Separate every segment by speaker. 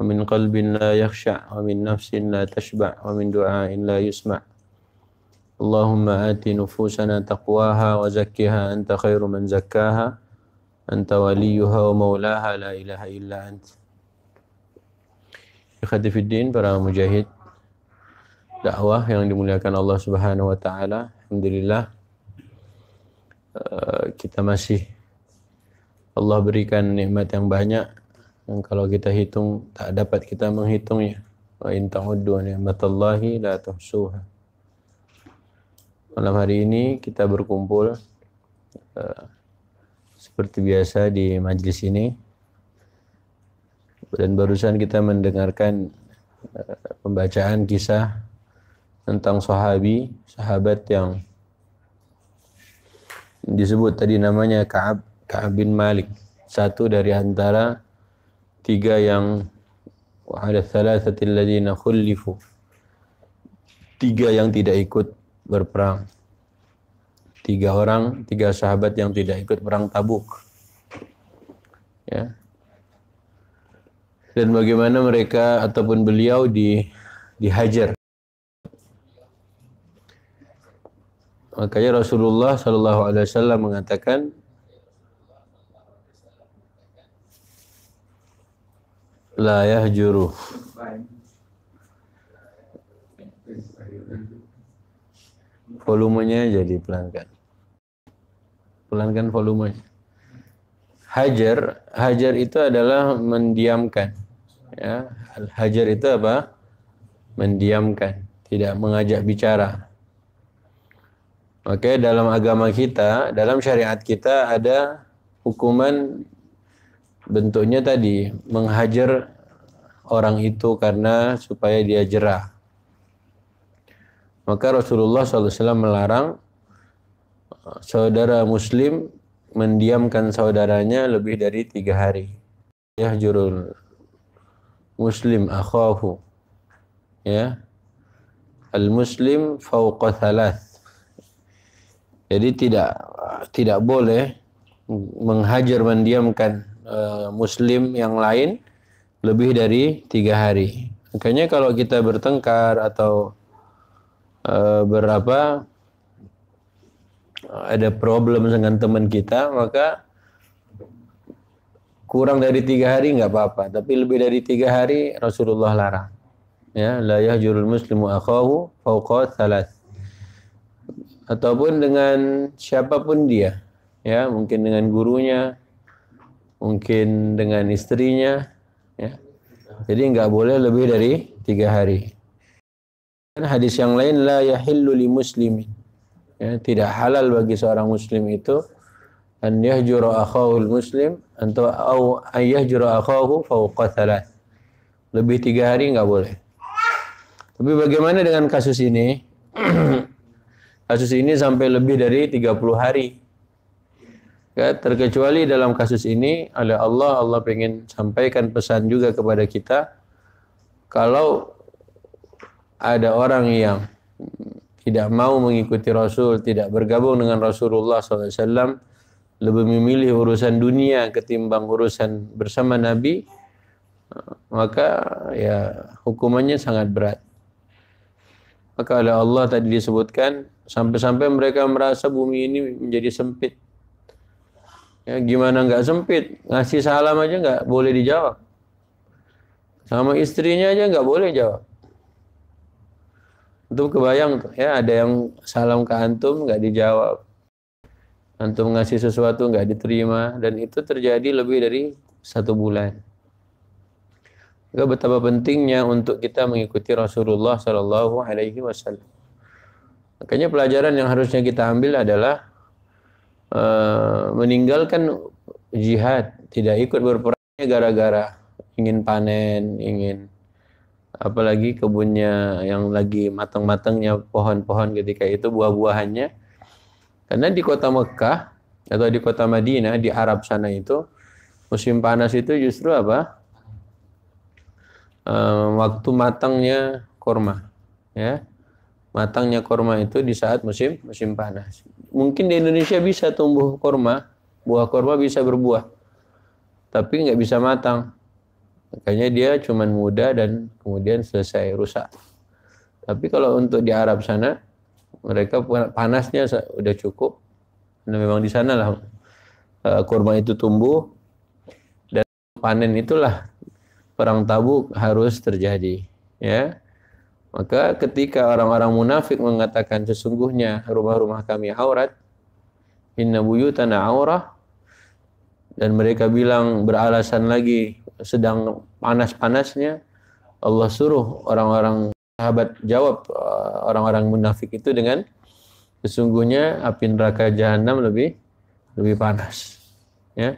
Speaker 1: ومن قلب لا يخشع ومن نفس لا تشبع ومن دعاء لا يسمع اللهم آت نفوسنا تقواها وزكها أنت خير من زكاها أنت وليها ومولاها لا إله إلا أنت Ikhwati الدين para mujahid دعوة yang dimuliakan Allah Subhanahu wa taala. Alhamdulillah kita masih Allah berikan nikmat yang banyak yang kalau kita hitung tak dapat kita menghitungnya wa in ta'uddu ni'matallahi la tuhsuha malam hari ini kita berkumpul uh, seperti biasa di majlis ini dan barusan kita mendengarkan uh, pembacaan kisah tentang sahabi sahabat yang disebut tadi namanya Ka'ab Ka'ab bin Malik satu dari antara tiga yang ada satu lagi khulifu tiga yang tidak ikut berperang tiga orang tiga sahabat yang tidak ikut perang tabuk ya dan bagaimana mereka ataupun beliau di dihajar makanya Rasulullah Shallallahu Alaihi Wasallam mengatakan la yahjuru volumenya jadi pelankan pelankan volumenya hajar hajar itu adalah mendiamkan ya hajar itu apa mendiamkan tidak mengajak bicara oke dalam agama kita dalam syariat kita ada hukuman bentuknya tadi menghajar orang itu karena supaya dia jerah. Maka Rasulullah SAW melarang eh, saudara Muslim mendiamkan saudaranya lebih dari tiga hari. Ya jurul Muslim akhahu. Ya. Al Muslim fauqa Jadi tidak tidak boleh menghajar mendiamkan Eh, muslim yang lain lebih dari tiga hari. Makanya kalau kita bertengkar atau uh, berapa ada problem dengan teman kita, maka kurang dari tiga hari nggak apa-apa, tapi lebih dari tiga hari Rasulullah larang. Ya, la jurul muslimu akhahu fawqa salat. Ataupun dengan siapapun dia, ya mungkin dengan gurunya, mungkin dengan istrinya ya. Jadi nggak boleh lebih dari tiga hari. Dan hadis yang lain la yahillu li muslimin. Ya, tidak halal bagi seorang muslim itu an yahjura akhahul muslim atau au an yahjura akhahu fawqa thalath. Lebih tiga hari nggak boleh. Tapi bagaimana dengan kasus ini? kasus ini sampai lebih dari 30 hari. Ya, terkecuali dalam kasus ini oleh Allah, Allah ingin sampaikan pesan juga kepada kita. Kalau ada orang yang tidak mau mengikuti Rasul, tidak bergabung dengan Rasulullah SAW, lebih memilih urusan dunia ketimbang urusan bersama Nabi, maka ya hukumannya sangat berat. Maka oleh Allah tadi disebutkan, sampai-sampai mereka merasa bumi ini menjadi sempit Ya, gimana nggak sempit? Ngasih salam aja nggak boleh dijawab. Sama istrinya aja nggak boleh jawab. Untuk kebayang tuh ya ada yang salam ke antum nggak dijawab. Antum ngasih sesuatu nggak diterima dan itu terjadi lebih dari satu bulan. Gak betapa pentingnya untuk kita mengikuti Rasulullah Shallallahu Alaihi Wasallam. Makanya pelajaran yang harusnya kita ambil adalah Eh, meninggalkan jihad, tidak ikut berperangnya gara-gara ingin panen, ingin apalagi kebunnya yang lagi matang-matangnya pohon-pohon ketika itu buah-buahannya. Karena di kota Mekah atau di kota Madinah di Arab sana itu musim panas itu justru apa? Um, waktu matangnya kurma ya. Matangnya kurma itu di saat musim musim panas mungkin di Indonesia bisa tumbuh kurma, buah kurma bisa berbuah, tapi nggak bisa matang. Makanya dia cuma muda dan kemudian selesai rusak. Tapi kalau untuk di Arab sana, mereka panasnya udah cukup. Nah, memang di sana lah eh, kurma itu tumbuh dan panen itulah perang tabuk harus terjadi. Ya, maka ketika orang-orang munafik mengatakan sesungguhnya rumah-rumah kami aurat, inna buyutana aurah, dan mereka bilang beralasan lagi sedang panas-panasnya, Allah suruh orang-orang sahabat jawab eh, orang-orang munafik itu dengan sesungguhnya api neraka jahanam lebih lebih panas. Ya.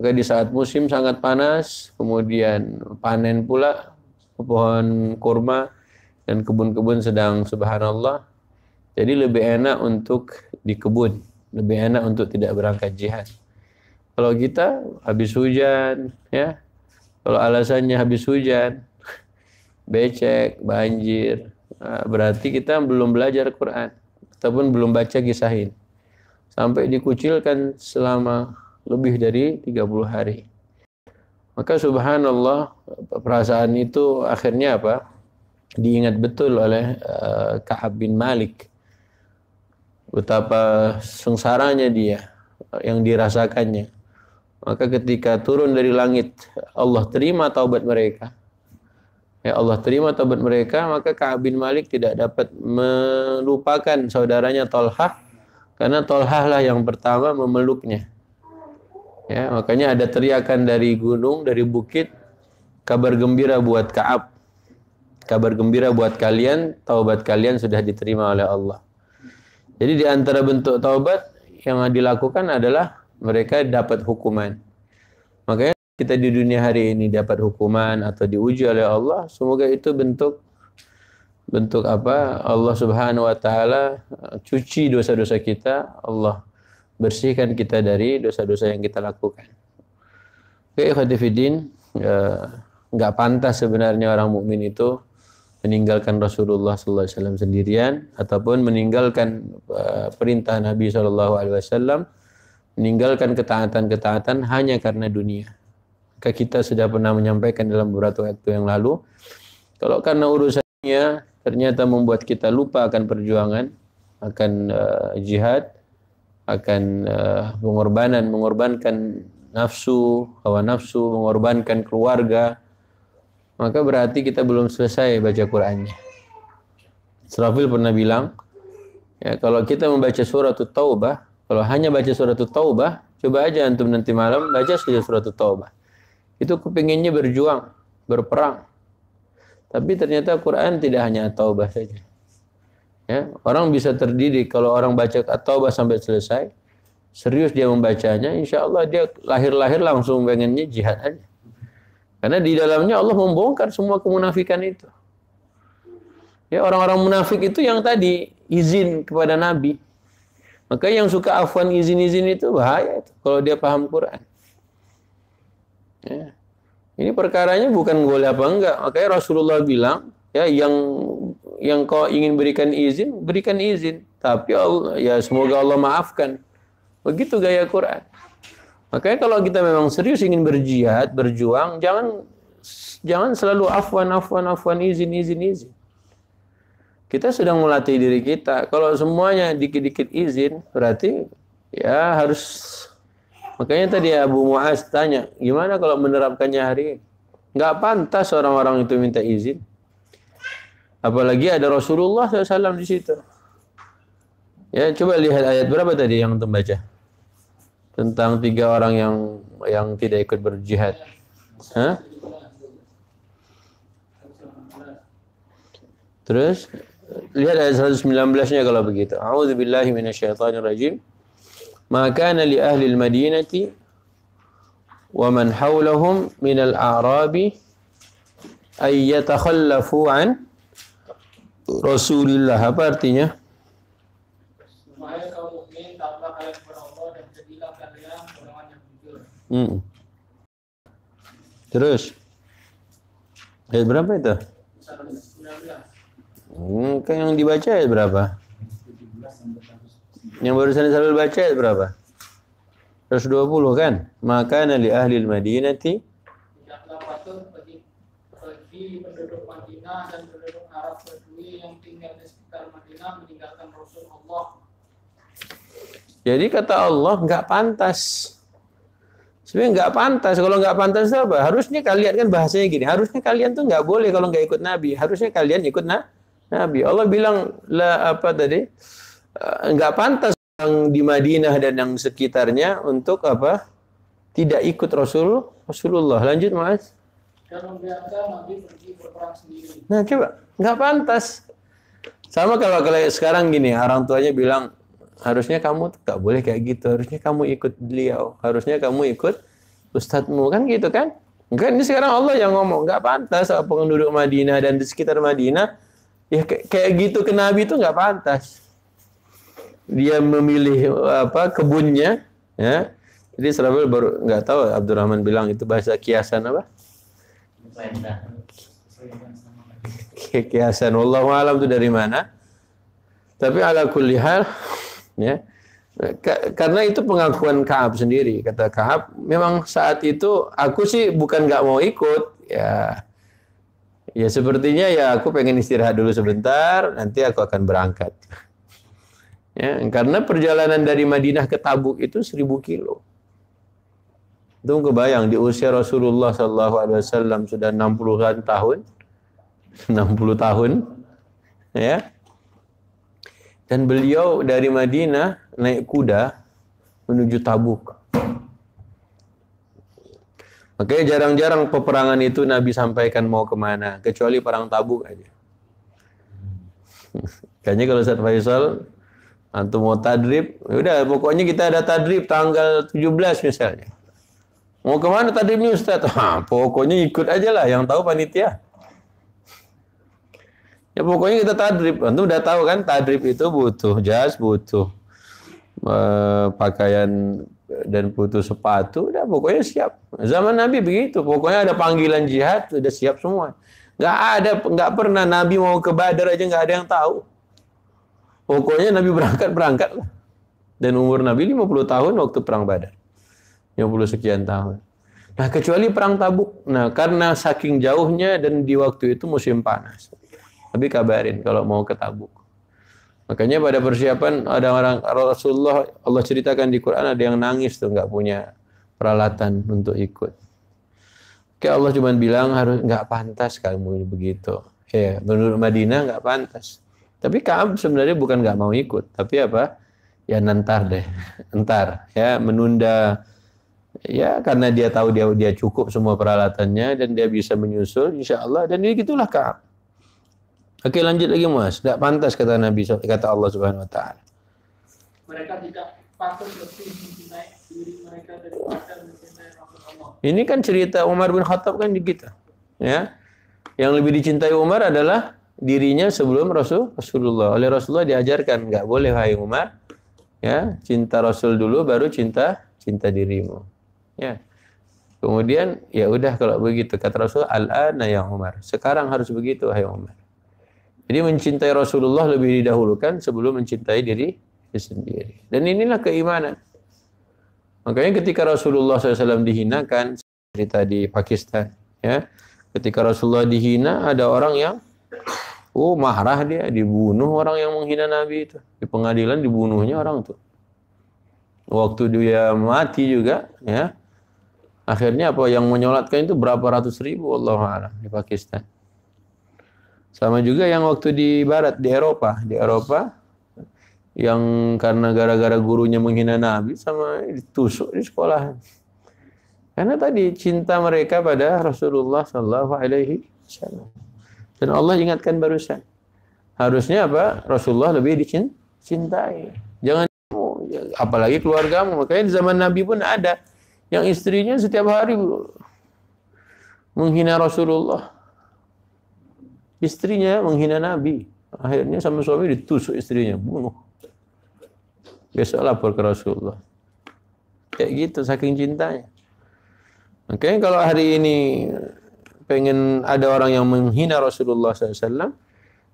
Speaker 1: Maka di saat musim sangat panas, kemudian panen pula pohon kurma, dan kebun-kebun sedang subhanallah. Jadi lebih enak untuk di kebun, lebih enak untuk tidak berangkat jihad. Kalau kita habis hujan, ya. Kalau alasannya habis hujan, becek, banjir, ah, berarti kita belum belajar Quran ataupun belum baca kisahin. Sampai dikucilkan selama lebih dari 30 hari. Maka subhanallah perasaan itu akhirnya apa? diingat betul oleh uh, Ka'ab bin Malik betapa sengsaranya dia yang dirasakannya maka ketika turun dari langit Allah terima taubat mereka ya Allah terima taubat mereka maka Ka'ab bin Malik tidak dapat melupakan saudaranya Tolhah karena Tolha lah yang pertama memeluknya ya makanya ada teriakan dari gunung dari bukit kabar gembira buat Ka'ab kabar gembira buat kalian, taubat kalian sudah diterima oleh Allah. Jadi di antara bentuk taubat yang dilakukan adalah mereka dapat hukuman. Makanya kita di dunia hari ini dapat hukuman atau diuji oleh Allah, semoga itu bentuk bentuk apa? Allah Subhanahu wa taala eh, cuci dosa-dosa kita, Allah bersihkan kita dari dosa-dosa yang kita lakukan. Oke, ikhwati eh, nggak pantas sebenarnya orang mukmin itu meninggalkan Rasulullah sallallahu alaihi wasallam sendirian ataupun meninggalkan eh, perintah Nabi Shallallahu alaihi wasallam meninggalkan ketaatan-ketaatan hanya karena dunia. Maka kita sudah pernah menyampaikan dalam beberapa waktu yang lalu kalau karena urusannya ternyata membuat kita lupa akan perjuangan, akan uh, jihad, akan uh, pengorbanan, mengorbankan nafsu, hawa nafsu, mengorbankan keluarga, maka berarti kita belum selesai baca Qur'annya. Serafil pernah bilang, ya kalau kita membaca surat Taubah, kalau hanya baca surat Taubah, coba aja antum nanti malam baca saja surat Taubah. Itu kepinginnya berjuang, berperang. Tapi ternyata Quran tidak hanya Taubah saja. Ya, orang bisa terdidik kalau orang baca Taubah sampai selesai, serius dia membacanya, insya Allah dia lahir-lahir langsung pengennya jihad aja. Karena di dalamnya Allah membongkar semua kemunafikan itu. Ya orang-orang munafik itu yang tadi izin kepada Nabi. Maka yang suka afwan izin-izin itu bahaya itu, kalau dia paham Quran. Ya. Ini perkaranya bukan boleh apa enggak. Makanya Rasulullah bilang, ya yang yang kau ingin berikan izin, berikan izin. Tapi Allah, ya semoga Allah maafkan. Begitu gaya Quran. Makanya kalau kita memang serius ingin berjihad, berjuang, jangan jangan selalu afwan, afwan, afwan, izin, izin, izin. Kita sedang melatih diri kita. Kalau semuanya dikit-dikit izin, berarti ya harus. Makanya tadi Abu Muaz tanya, gimana kalau menerapkannya hari ini? Nggak pantas orang-orang itu minta izin. Apalagi ada Rasulullah SAW di situ. Ya, coba lihat ayat berapa tadi yang untuk baca? tentang tiga orang yang yang tidak ikut berjihad. Hah? Terus lihat ayat 119-nya kalau begitu. A'udzu billahi minasyaitonir rajim. Maka kana li ahli al-Madinati wa man hawlahum min al-a'rabi ay yatakhallafu an Rasulillah. Apa artinya? Hmm. Terus ayat berapa itu? Hmm, kan yang dibaca ayat berapa? Yang barusan selalu baca ayat berapa? 120 kan? Maka nali ahli Madinati Madinah dan di sekitar Madinah meninggalkan Jadi kata Allah nggak pantas Sebenarnya nggak pantas. Kalau nggak pantas apa? Harusnya kalian kan bahasanya gini. Harusnya kalian tuh nggak boleh kalau nggak ikut Nabi. Harusnya kalian ikut na Nabi. Allah bilang lah apa tadi? Eh, nggak pantas yang di Madinah dan yang sekitarnya untuk apa? Tidak ikut Rasul Rasulullah. Lanjut mas. kalau Nabi Nah coba nggak pantas. Sama kalau kalau sekarang gini, orang tuanya bilang harusnya kamu nggak boleh kayak gitu harusnya kamu ikut beliau harusnya kamu ikut ustadzmu kan gitu kan kan ini sekarang Allah yang ngomong. nggak pantas penduduk Madinah dan di sekitar Madinah. Ya kayak gitu ke Nabi itu nggak pantas. Dia memilih apa kebunnya. Ya. Jadi Israfil baru nggak tahu Abdurrahman bilang itu bahasa kiasan apa? Kiasan. Allah alam itu dari mana? Tapi ala kulli ya karena itu pengakuan Kaab sendiri kata Kaab memang saat itu aku sih bukan nggak mau ikut ya ya sepertinya ya aku pengen istirahat dulu sebentar nanti aku akan berangkat ya karena perjalanan dari Madinah ke Tabuk itu seribu kilo itu kebayang di usia Rasulullah Shallallahu Alaihi Wasallam sudah 60-an tahun 60 tahun ya dan beliau dari Madinah naik kuda menuju Tabuk. Oke, jarang-jarang peperangan itu Nabi sampaikan mau kemana, kecuali perang Tabuk aja. Kayaknya kalau Ustaz Faisal antum mau tadrib, ya udah pokoknya kita ada tadrib tanggal 17 misalnya. Mau kemana tadribnya Ustaz? Hah, pokoknya ikut aja lah, yang tahu panitia. Ya pokoknya kita tadrib. Antum udah tahu kan tadrib itu butuh jas, butuh eh, pakaian dan butuh sepatu. Udah pokoknya siap. Zaman Nabi begitu. Pokoknya ada panggilan jihad, udah siap semua. Gak ada, gak pernah Nabi mau ke Badar aja gak ada yang tahu. Pokoknya Nabi berangkat berangkat lah. Dan umur Nabi 50 tahun waktu perang Badar. 50 sekian tahun. Nah, kecuali perang Tabuk. Nah, karena saking jauhnya dan di waktu itu musim panas. Tapi kabarin kalau mau ke Tabuk. Makanya pada persiapan ada orang Rasulullah Allah ceritakan di Quran ada yang nangis tuh nggak punya peralatan untuk ikut. Oke Allah cuma bilang harus nggak pantas kamu begitu. Ya menurut Madinah nggak pantas. Tapi Kaab sebenarnya bukan nggak mau ikut, tapi apa? Ya nantar deh, entar ya menunda ya karena dia tahu dia dia cukup semua peralatannya dan dia bisa menyusul insya Allah dan ini gitulah Kaab Oke lanjut lagi mas, tidak pantas kata Nabi kata Allah Subhanahu Wa Taala. Mereka tidak patut lebih mencintai diri mereka daripada mencintai Ini kan cerita Umar bin Khattab kan di kita, ya. Yang lebih dicintai Umar adalah dirinya sebelum Rasul Rasulullah. Oleh Rasulullah diajarkan nggak boleh hai Umar, ya cinta Rasul dulu baru cinta cinta dirimu, ya. Kemudian ya udah kalau begitu kata Rasul al-ana ya Umar. Sekarang harus begitu hai Umar. Jadi mencintai Rasulullah lebih didahulukan sebelum mencintai diri sendiri. Dan inilah keimanan. Makanya ketika Rasulullah SAW dihinakan, cerita di Pakistan, ya, ketika Rasulullah dihina, ada orang yang Oh marah dia, dibunuh orang yang menghina Nabi itu. Di pengadilan dibunuhnya orang itu. Waktu dia mati juga, ya. Akhirnya apa yang menyolatkan itu berapa ratus ribu, Allah di Pakistan. Sama juga yang waktu di barat, di Eropa. Di Eropa, yang karena gara-gara gurunya menghina Nabi sama ditusuk di sekolah. Karena tadi cinta mereka pada Rasulullah Shallallahu Alaihi Wasallam. Dan Allah ingatkan barusan, harusnya apa? Rasulullah lebih dicintai. Jangan apalagi keluargamu. Makanya di zaman Nabi pun ada yang istrinya setiap hari menghina Rasulullah. Istrinya menghina Nabi. Akhirnya sama suami ditusuk istrinya, bunuh. Besok lapor ke Rasulullah. Kayak gitu, saking cintanya. Oke kalau hari ini pengen ada orang yang menghina Rasulullah SAW,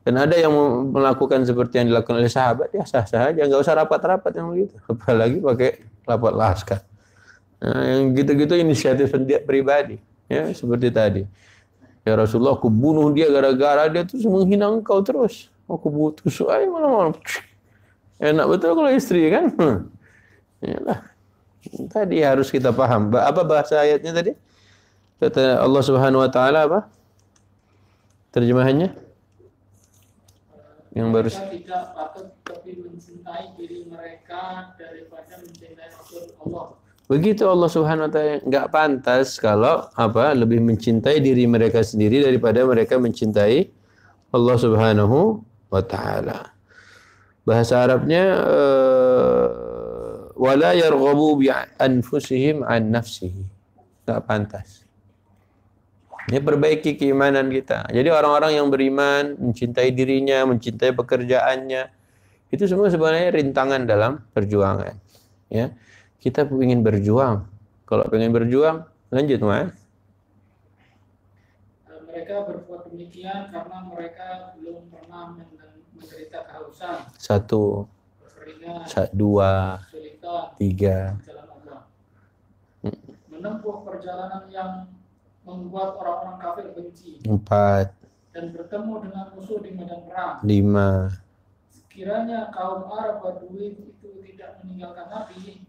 Speaker 1: dan ada yang melakukan seperti yang dilakukan oleh sahabat, ya sah-sah aja. Nggak usah rapat-rapat yang begitu. Apalagi pakai rapat laskar. Nah, yang gitu-gitu inisiatif pribadi. Ya, seperti tadi. Ya Rasulullah, aku bunuh dia gara-gara dia terus menghina engkau terus. Aku butuh suai malam-malam. Enak betul kalau istri kan? Hmm. Yalah. Tadi harus kita paham. Apa bahasa ayatnya tadi? Kata Allah Subhanahu wa taala apa? Terjemahannya? Yang baru tidak patut lebih mencintai diri mereka daripada mencintai Begitu Allah Subhanahu wa taala nggak pantas kalau apa lebih mencintai diri mereka sendiri daripada mereka mencintai Allah Subhanahu wa taala. Bahasa Arabnya eh, wala yarghabu bi anfusihim an nafsihi. Enggak pantas. Ini perbaiki keimanan kita. Jadi orang-orang yang beriman, mencintai dirinya, mencintai pekerjaannya, itu semua sebenarnya rintangan dalam perjuangan. Ya kita ingin berjuang. Kalau ingin berjuang, lanjut mas. Eh, mereka berbuat demikian karena mereka belum pernah menderita kehausan. Satu, Keringat, dua, Sulitan, tiga. Menempuh perjalanan yang membuat orang-orang kafir benci. Empat. Dan bertemu dengan musuh di medan perang. Lima. Kiranya kaum Arab Badui itu tidak meninggalkan Nabi,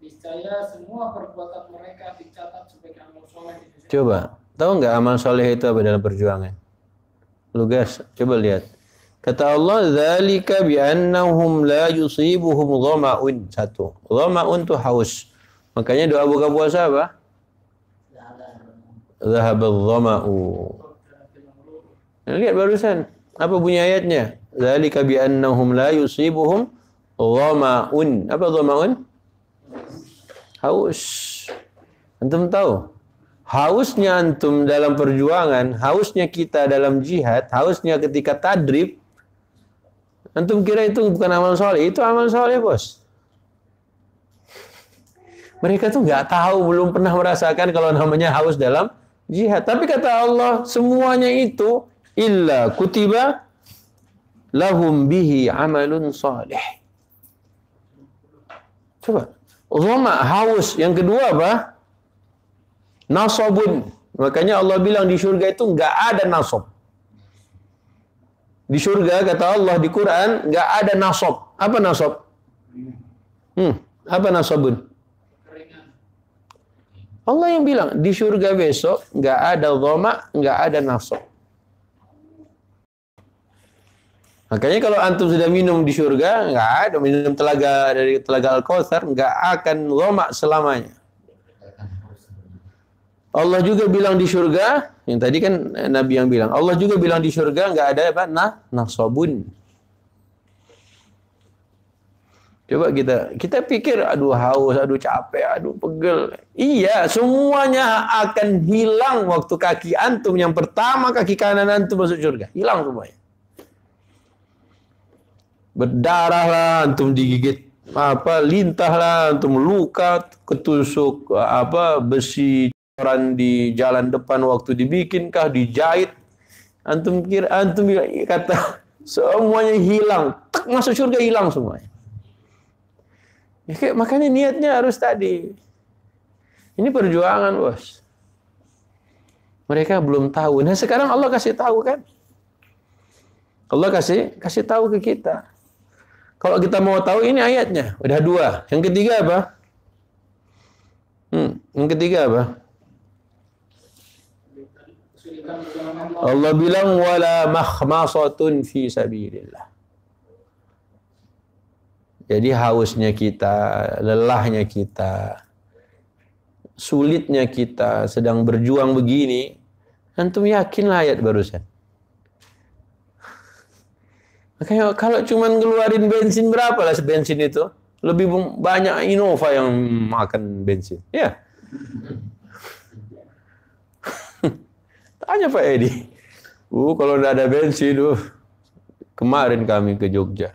Speaker 1: Niscaya semua perbuatan mereka dicatat sebagai amal soleh. Coba, tahu nggak amal soleh itu apa dalam perjuangan? Lugas, coba lihat. Kata Allah, "Dzalika bi'annahum la yusibuhum dhama'un." Satu. Dhama'un itu haus. Makanya doa buka puasa apa? Zahabal dhama'u. Lihat barusan. Apa bunyi ayatnya? Dzalika bi'annahum la yusibuhum dhama'un. Apa dhama'un? Haus. Antum tahu? Hausnya antum dalam perjuangan, hausnya kita dalam jihad, hausnya ketika tadrib. Antum kira itu bukan amal soleh, itu amal soleh bos. Mereka tuh nggak tahu, belum pernah merasakan kalau namanya haus dalam jihad. Tapi kata Allah, semuanya itu illa kutiba lahum bihi amalun soleh. Coba. Zoma, haus. Yang kedua apa? nasobun Makanya Allah bilang di syurga itu nggak ada nasob Di syurga kata Allah di Quran nggak ada nasob Apa nasob Hmm, apa nasobun Allah yang bilang di syurga besok nggak ada zoma, nggak ada nasob Makanya kalau antum sudah minum di surga, enggak ada minum telaga dari telaga Al-Kautsar, nggak akan lomak selamanya. Allah juga bilang di surga, yang tadi kan Nabi yang bilang, Allah juga bilang di surga enggak ada apa? Nah, nasabun. Coba kita kita pikir aduh haus, aduh capek, aduh pegel. Iya, semuanya akan hilang waktu kaki antum yang pertama kaki kanan antum masuk surga, hilang semuanya berdarah lah antum digigit apa lintah lah antum luka ketusuk apa besi coran di jalan depan waktu dibikinkah dijahit antum kira antum kata semuanya hilang tak masuk surga hilang semuanya ya, kayak, makanya niatnya harus tadi ini perjuangan bos mereka belum tahu nah sekarang Allah kasih tahu kan Allah kasih kasih tahu ke kita kalau kita mau tahu ini ayatnya, udah dua. Yang ketiga apa? Hmm, yang ketiga apa? Allah bilang wala makhmasatun fi sabilillah. Jadi hausnya kita, lelahnya kita, sulitnya kita sedang berjuang begini, antum yakinlah ayat barusan. Kayak kalau cuma ngeluarin bensin berapa lah bensin itu? Lebih banyak Innova yang makan bensin. Ya. Tanya Pak Edi. Uh, kalau tidak ada bensin, uh, kemarin kami ke Jogja.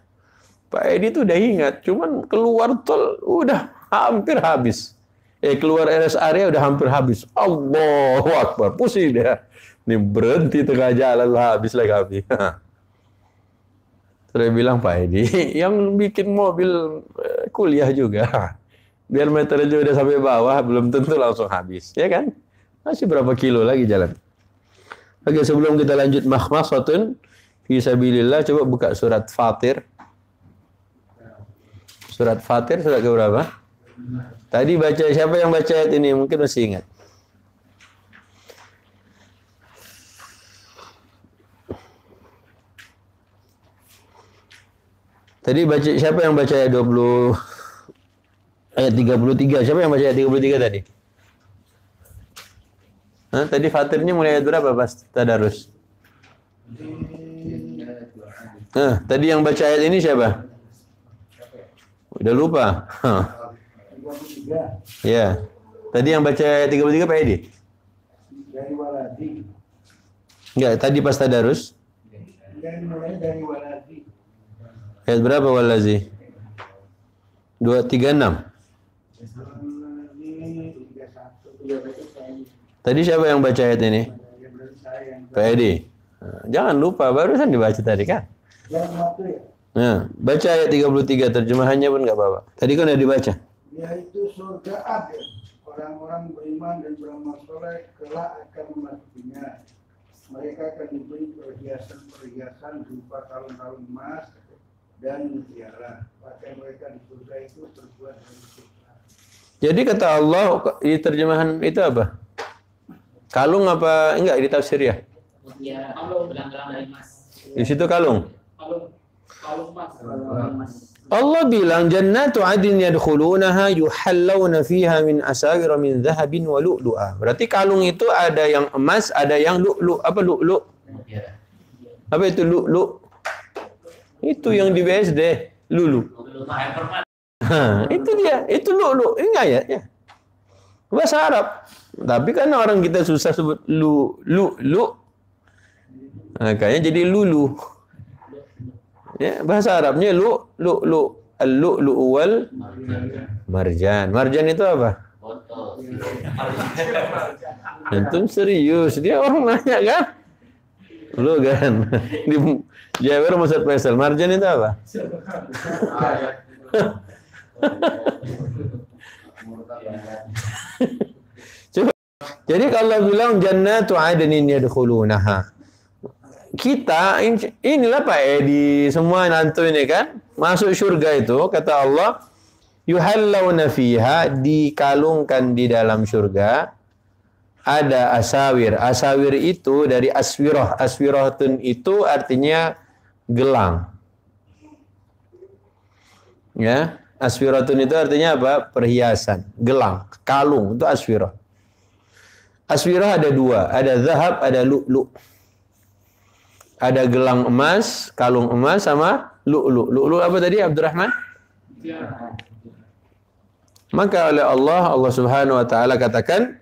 Speaker 1: Pak Edi tuh udah ingat, cuman keluar tol udah hampir habis. Eh keluar RS area udah hampir habis. Allahu Akbar, pusing dia. Ini berhenti tengah jalan lah, habis lagi. habis. Saya bilang Pak Edi, yang bikin mobil eh, kuliah juga. Biar meternya udah sampai bawah, belum tentu langsung habis, ya kan? Masih berapa kilo lagi jalan? Oke, sebelum kita lanjut mahmasatun fisabilillah, coba buka surat Fatir. Surat Fatir surat keberapa? Tadi baca siapa yang baca ayat ini? Mungkin masih ingat. Tadi baca siapa yang baca ayat 20 ayat 33? Siapa yang baca ayat 33 tadi? Hah, tadi fatirnya mulai ayat berapa pas tadarus? Nah, tadi yang baca ayat ini siapa? Udah lupa. Huh. Ya. Tadi yang baca ayat 33 Pak Edi? Enggak, tadi pas tadarus. Dari mulai dari waladi. Ayat berapa walazi? 236. Tadi siapa yang baca ayat ini? Pak Edi. Eh, jangan lupa barusan dibaca tadi kan. Nah, baca ayat 33 terjemahannya pun nggak apa-apa. Tadi kan udah dibaca. Yaitu surga ada orang-orang beriman dan beramal soleh kelak akan memasukinya. Mereka akan diberi perhiasan-perhiasan berupa kalung-kalung emas, dan tiara pakai mereka di surga itu terbuat dari Jadi kata Allah di terjemahan itu apa? Kalung apa enggak di tafsir ya? Allah kalung, gelang-gelang dari emas. Di situ kalung. Kalung. Kalung emas. Allah bilang jannatu adin yadkhulunaha yuhallawna fiha min asawir min zahabin wa lu'lu'a. Berarti kalung itu ada yang emas, ada yang lu'lu' apa lu'lu'? Apa itu lu'lu'? Itu yang di BSD, lulu. itu dia, itu lulu, ya, ya Bahasa Arab. Tapi kan orang kita susah sebut lu, lu, lu. Nah, kayaknya jadi lulu. Ya, bahasa Arabnya lu, lu, lu. Lu lulu wal marjan. Marjan itu apa? Antum serius. Dia orang nanya kan? Lu kan? Di, pero Ustaz Faisal. pesel itu apa? Coba. Jadi kalau bilang jannatu adnin yadkhulunaha. Kita inilah Pak Edi eh, semua nantu ini kan masuk surga itu kata Allah yuhallawna fiha dikalungkan di dalam surga ada asawir. Asawir itu dari aswirah. Aswiratun itu artinya gelang. Ya, aswiratun itu artinya apa? Perhiasan, gelang, kalung itu aswirah. Aswirah ada dua, ada zahab, ada lu'lu. Ada gelang emas, kalung emas sama lu'lu. Lu'lu apa tadi Abdurrahman? Maka oleh Allah Allah Subhanahu wa taala katakan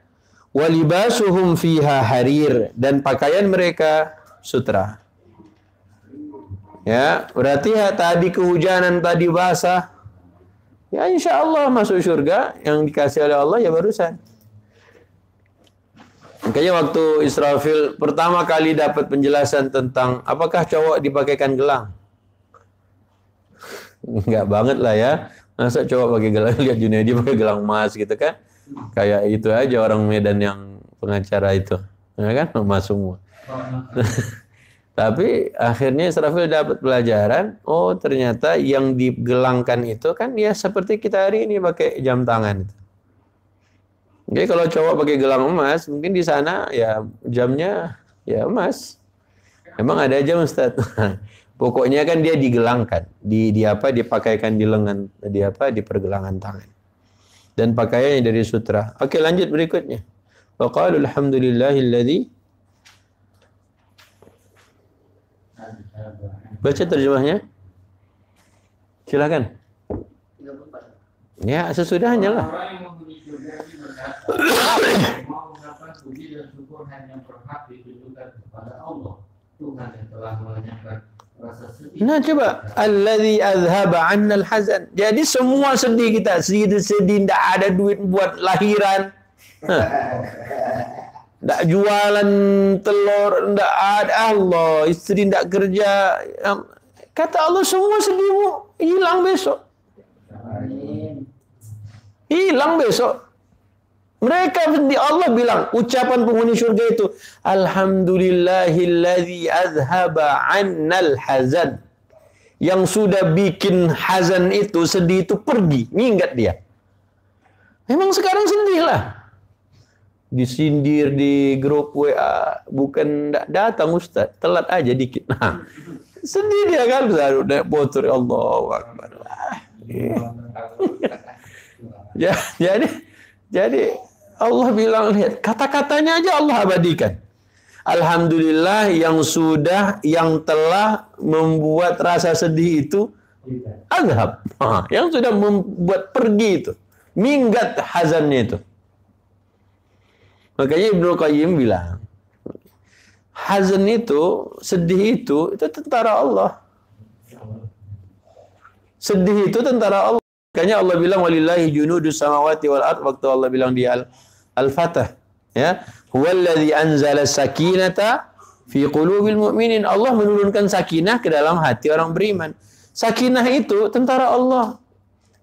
Speaker 1: walibasuhum fiha harir dan pakaian mereka sutra. Ya, berarti ya, tadi kehujanan, tadi basah. Ya insya Allah masuk surga yang dikasih oleh Allah ya barusan. Makanya waktu Israfil pertama kali dapat penjelasan tentang apakah cowok dipakaikan gelang. Enggak banget lah ya. Masa cowok pakai gelang, lihat Junaidi pakai gelang emas gitu kan. Kayak itu aja orang Medan yang pengacara itu. Ya kan, emas semua. Tapi akhirnya Israfil dapat pelajaran, oh ternyata yang digelangkan itu kan ya seperti kita hari ini pakai jam tangan. Jadi kalau cowok pakai gelang emas, mungkin di sana ya jamnya ya emas. Emang ada jam Ustaz? Pokoknya kan dia digelangkan, di, di apa dipakaikan di lengan, di apa di pergelangan tangan. Dan pakaiannya dari sutra. Oke, lanjut berikutnya. Wa qalu alhamdulillahilladzi Baca terjemahnya. Silakan. Ya, sesudahnya lah. Nah coba, alladhi azhaba anna al-hazan. Jadi semua sedih kita, sedih sedih tidak ada duit buat lahiran. Huh. Tidak jualan telur, tidak ada Allah, istri tidak kerja. Kata Allah semua sedihmu hilang besok. Hilang besok. Mereka di Allah bilang ucapan penghuni surga itu Alhamdulillahilladzi azhaba annal hazan yang sudah bikin hazan itu sedih itu pergi ingat dia. Memang sekarang sedih lah disindir di grup WA bukan datang Ustaz telat aja dikit nah sedih dia kan baru naik motor Allah Akbar ya jadi jadi Allah bilang lihat kata-katanya aja Allah abadikan Alhamdulillah yang sudah yang telah membuat rasa sedih itu azhab ah, yang sudah membuat pergi itu minggat hazannya itu Makanya Ibnu Qayyim bilang, hazan itu, sedih itu, itu tentara Allah. Sedih itu tentara Allah. Makanya Allah bilang walillahi junudu samawati wal ard waktu Allah bilang di Al-Fatah ya huwallazi anzala sakinata fi qulubil mu'minin Allah menurunkan sakinah ke dalam hati orang beriman. Sakinah itu tentara Allah.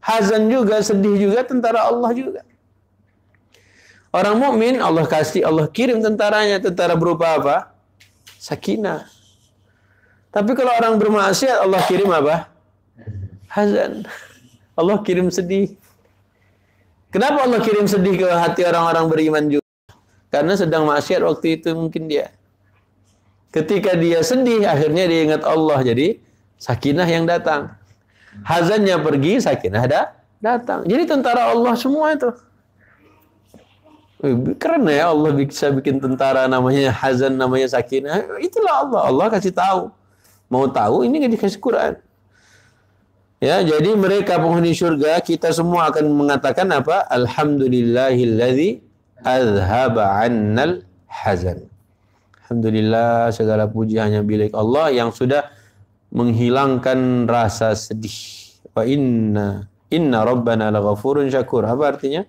Speaker 1: Hazan juga, sedih juga tentara Allah juga. Orang mukmin Allah kasih, Allah kirim tentaranya, tentara berupa apa? Sakina. Tapi kalau orang bermaksiat Allah kirim apa? Hazan. Allah kirim sedih.
Speaker 2: Kenapa Allah kirim sedih ke hati orang-orang beriman
Speaker 1: juga? Karena sedang maksiat waktu itu mungkin dia. Ketika dia sedih, akhirnya dia ingat Allah. Jadi sakinah yang datang. Hazannya pergi, sakinah ada datang. Jadi tentara Allah semua itu. Eh, keren ya Allah bisa bikin tentara namanya Hazan, namanya Sakinah. Itulah Allah. Allah kasih tahu. Mau tahu ini gak dikasih Quran. Ya, jadi mereka penghuni surga kita semua akan mengatakan apa? Alhamdulillahilladzi azhaba annal hazan. Alhamdulillah segala puji hanya milik Allah yang sudah menghilangkan rasa sedih. Wa inna inna rabbana laghafurun syakur. Apa artinya?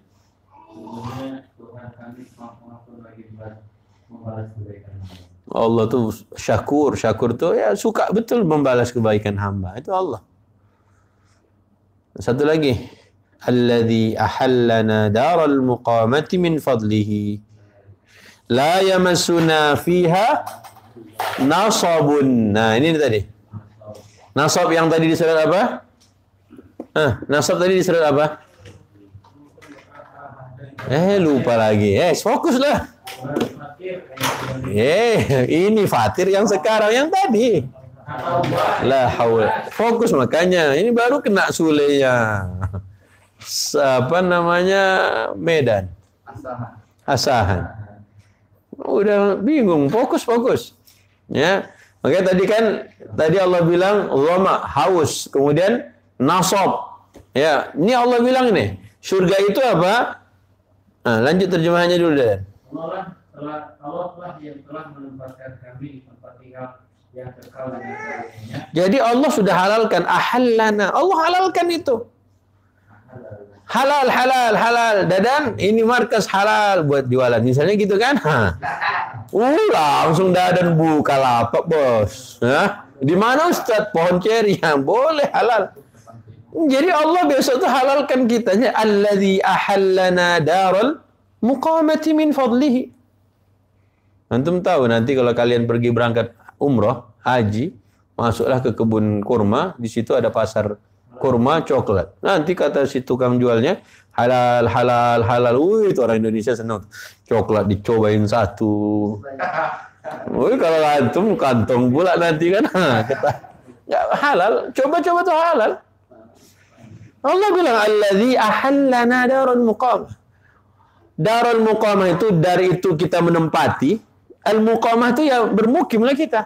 Speaker 1: Allah tuh syakur, syakur tuh ya suka betul membalas kebaikan hamba. Itu Allah. Satu lagi, alladhi ahallana daral muqamati min fadlihi la yamasuna fiha nasabun. Nah, ini tadi. Nasab yang tadi di apa? Ah, nasab tadi di surat apa? Eh lupa lagi. Eh fokuslah. Eh ini Fatir yang sekarang yang tadi. lah Fokus makanya. Ini baru kena sulenya. Apa namanya Medan. Asahan. Udah bingung. Fokus fokus. Ya. oke tadi kan tadi Allah bilang lama haus. Kemudian nasob. Ya, ini Allah bilang ini. Surga itu apa? Nah, lanjut terjemahannya dulu deh. Allah telah Allah yang telah menempatkan kami tempat tinggal yang kekal Jadi Allah sudah halalkan ahallana. Allah halalkan itu. Halal, halal, halal. Dadan, ini markas halal buat jualan. Misalnya gitu kan? Ha. Uh, langsung dadan buka lapak, bos. ya? Di mana Ustadz? Pohon ceri. Ya, boleh halal. Jadi Allah besok tuh halalkan kita. Alladhi ahallana daral muqamati min fadlihi. Antum tahu nanti kalau kalian pergi berangkat umroh, haji, masuklah ke kebun kurma, di situ ada pasar kurma coklat. Nanti kata si tukang jualnya, halal, halal, halal. Wih, itu orang Indonesia senang. Coklat dicobain satu. Wih, kalau antum kantong pula nanti kan. halal. Coba-coba tuh halal. Allah bilang allazi ahallana darul muqamah. Darul muqamah itu dari itu kita menempati, al muqamah itu ya bermukimlah kita.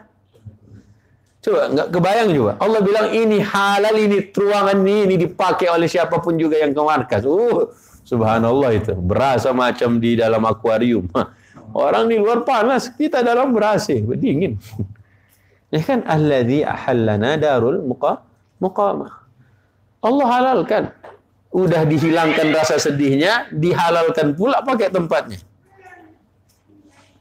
Speaker 1: Coba nggak kebayang juga. Allah bilang ini halal ini ruangan ini, ini dipakai oleh siapapun juga yang ke markas. Uh, subhanallah itu. Berasa macam di dalam akuarium. Orang di luar panas, kita dalam berasih, dingin. Ya kan alladzi ahallana darul muqamah. Allah halalkan. Udah dihilangkan rasa sedihnya, dihalalkan pula pakai tempatnya.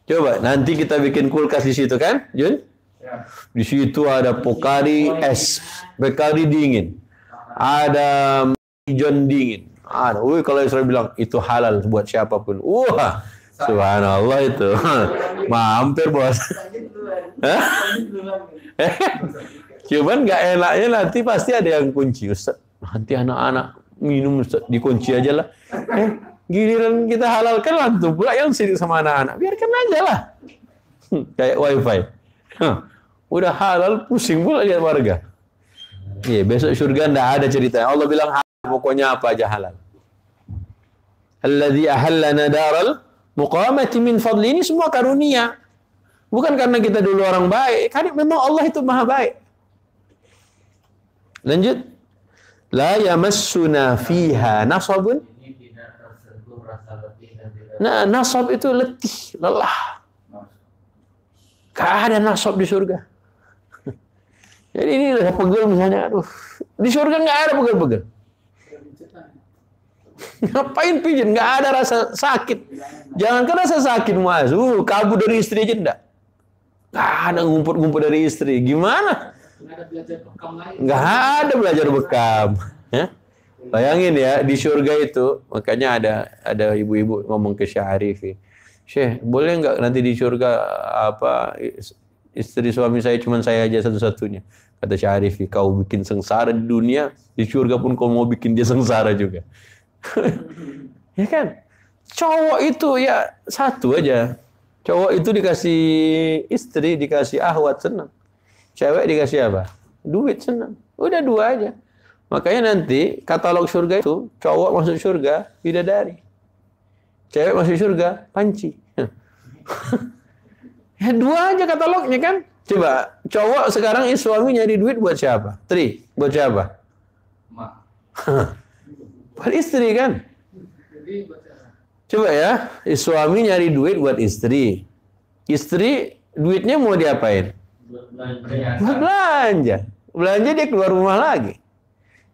Speaker 1: Coba nanti kita bikin kulkas di situ kan, Jun? Ya. Di situ ada Pokari es, Pokari dingin. Ada John dingin. Ada. Wih, kalau Israel bilang itu halal buat siapapun. Wah, subhanallah itu. Mampir bos. Cuman nggak enaknya nanti pasti ada yang kunci Ustaz. Nanti anak-anak minum dikunci aja lah. Eh, giliran kita halalkan antum pula yang sedih sama anak-anak. Biarkan aja lah. Hmm, kayak wifi. Huh. Udah halal pusing pula lihat warga. Iya, yeah, besok surga ndak ada cerita. Allah bilang halal, pokoknya apa aja halal. Alladzi ahallana daral muqamati min fadli ini semua karunia. Bukan karena kita dulu orang baik, karena memang Allah itu maha baik. Lanjut. La yamassuna fiha nasabun. Nah, nasab itu letih, lelah. Gak ada nasab di surga. Jadi ini ada pegel misalnya, aduh, di surga nggak ada pegel-pegel. Ngapain pijen Nggak ada rasa sakit. Jangan kena rasa sakit mas. Uh, kabur dari istri aja enggak. Nggak ada ngumpul-ngumpul dari istri. Gimana? ada Nggak ada belajar bekam. Ya? Bayangin ya di surga itu makanya ada ada ibu-ibu ngomong ke Syaharifi. Syekh, boleh nggak nanti di surga apa istri suami saya cuma saya aja satu-satunya. Kata Syaharifi, ya, kau bikin sengsara di dunia, di surga pun kau mau bikin dia sengsara juga. ya kan? Cowok itu ya satu aja. Cowok itu dikasih istri, dikasih ahwat senang. Cewek dikasih apa? Duit senang. Udah dua aja. Makanya nanti katalog surga itu cowok masuk surga bidadari. Cewek masuk surga panci. ya dua aja katalognya kan. Coba cowok sekarang ini suami nyari duit buat siapa? Tri, buat siapa? buat istri kan? Coba ya, suami nyari duit buat istri. Istri duitnya mau diapain? Belanja. Belanja. Belanja dia keluar rumah lagi.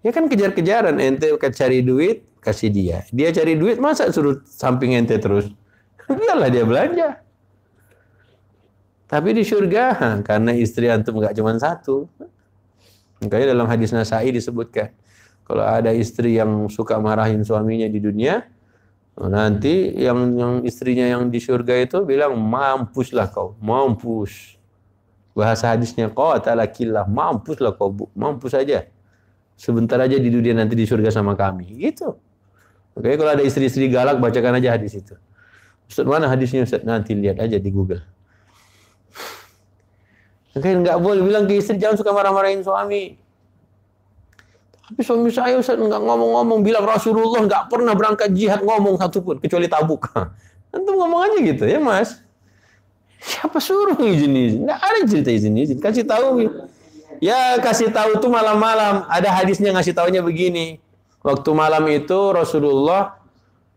Speaker 1: Ya kan kejar-kejaran ente cari duit kasih dia. Dia cari duit masa suruh samping ente terus. Biarlah dia belanja. Tapi di surga karena istri antum gak cuma satu. Makanya dalam hadis Nasai disebutkan kalau ada istri yang suka marahin suaminya di dunia, nanti yang yang istrinya yang di surga itu bilang mampuslah kau, mampus. Bahasa hadisnya kau qatala killah, mampuslah kau, mampus saja. Sebentar aja di dunia nanti di surga sama kami. Gitu. Oke, kalau ada istri-istri galak bacakan aja hadis itu. Ustaz mana hadisnya Ustaz? Nanti lihat aja di Google. Oke, enggak boleh bilang ke istri jangan suka marah-marahin suami. Tapi suami saya Ustaz enggak ngomong-ngomong bilang Rasulullah enggak pernah berangkat jihad ngomong satupun kecuali tabuk. Antum ngomong aja gitu ya Mas. Siapa suruh izin-izin? Nah, ada cerita izin-izin. Kasih tahu. Ya, kasih tahu tuh malam-malam. Ada hadisnya ngasih tahunya begini. Waktu malam itu Rasulullah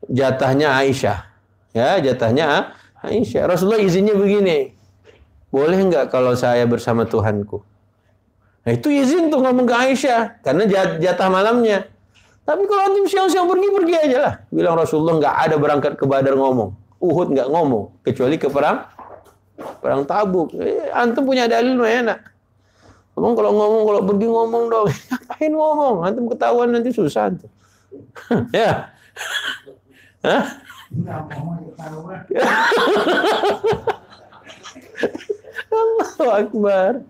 Speaker 1: jatahnya Aisyah. Ya, jatahnya Aisyah. Rasulullah izinnya begini. Boleh nggak kalau saya bersama Tuhanku? Nah itu izin tuh ngomong ke Aisyah. Karena jatah malamnya. Tapi kalau nanti siang-siang pergi, pergi aja lah. Bilang Rasulullah nggak ada berangkat ke Badar ngomong. Uhud nggak ngomong. Kecuali ke perang perang tabuk eh, antum punya dalil mah enak Ngomong kalau ngomong kalau pergi ngomong dong. Ngapain ngomong? Antum ketahuan nanti susah antum. ya. Hah? Allah Akbar.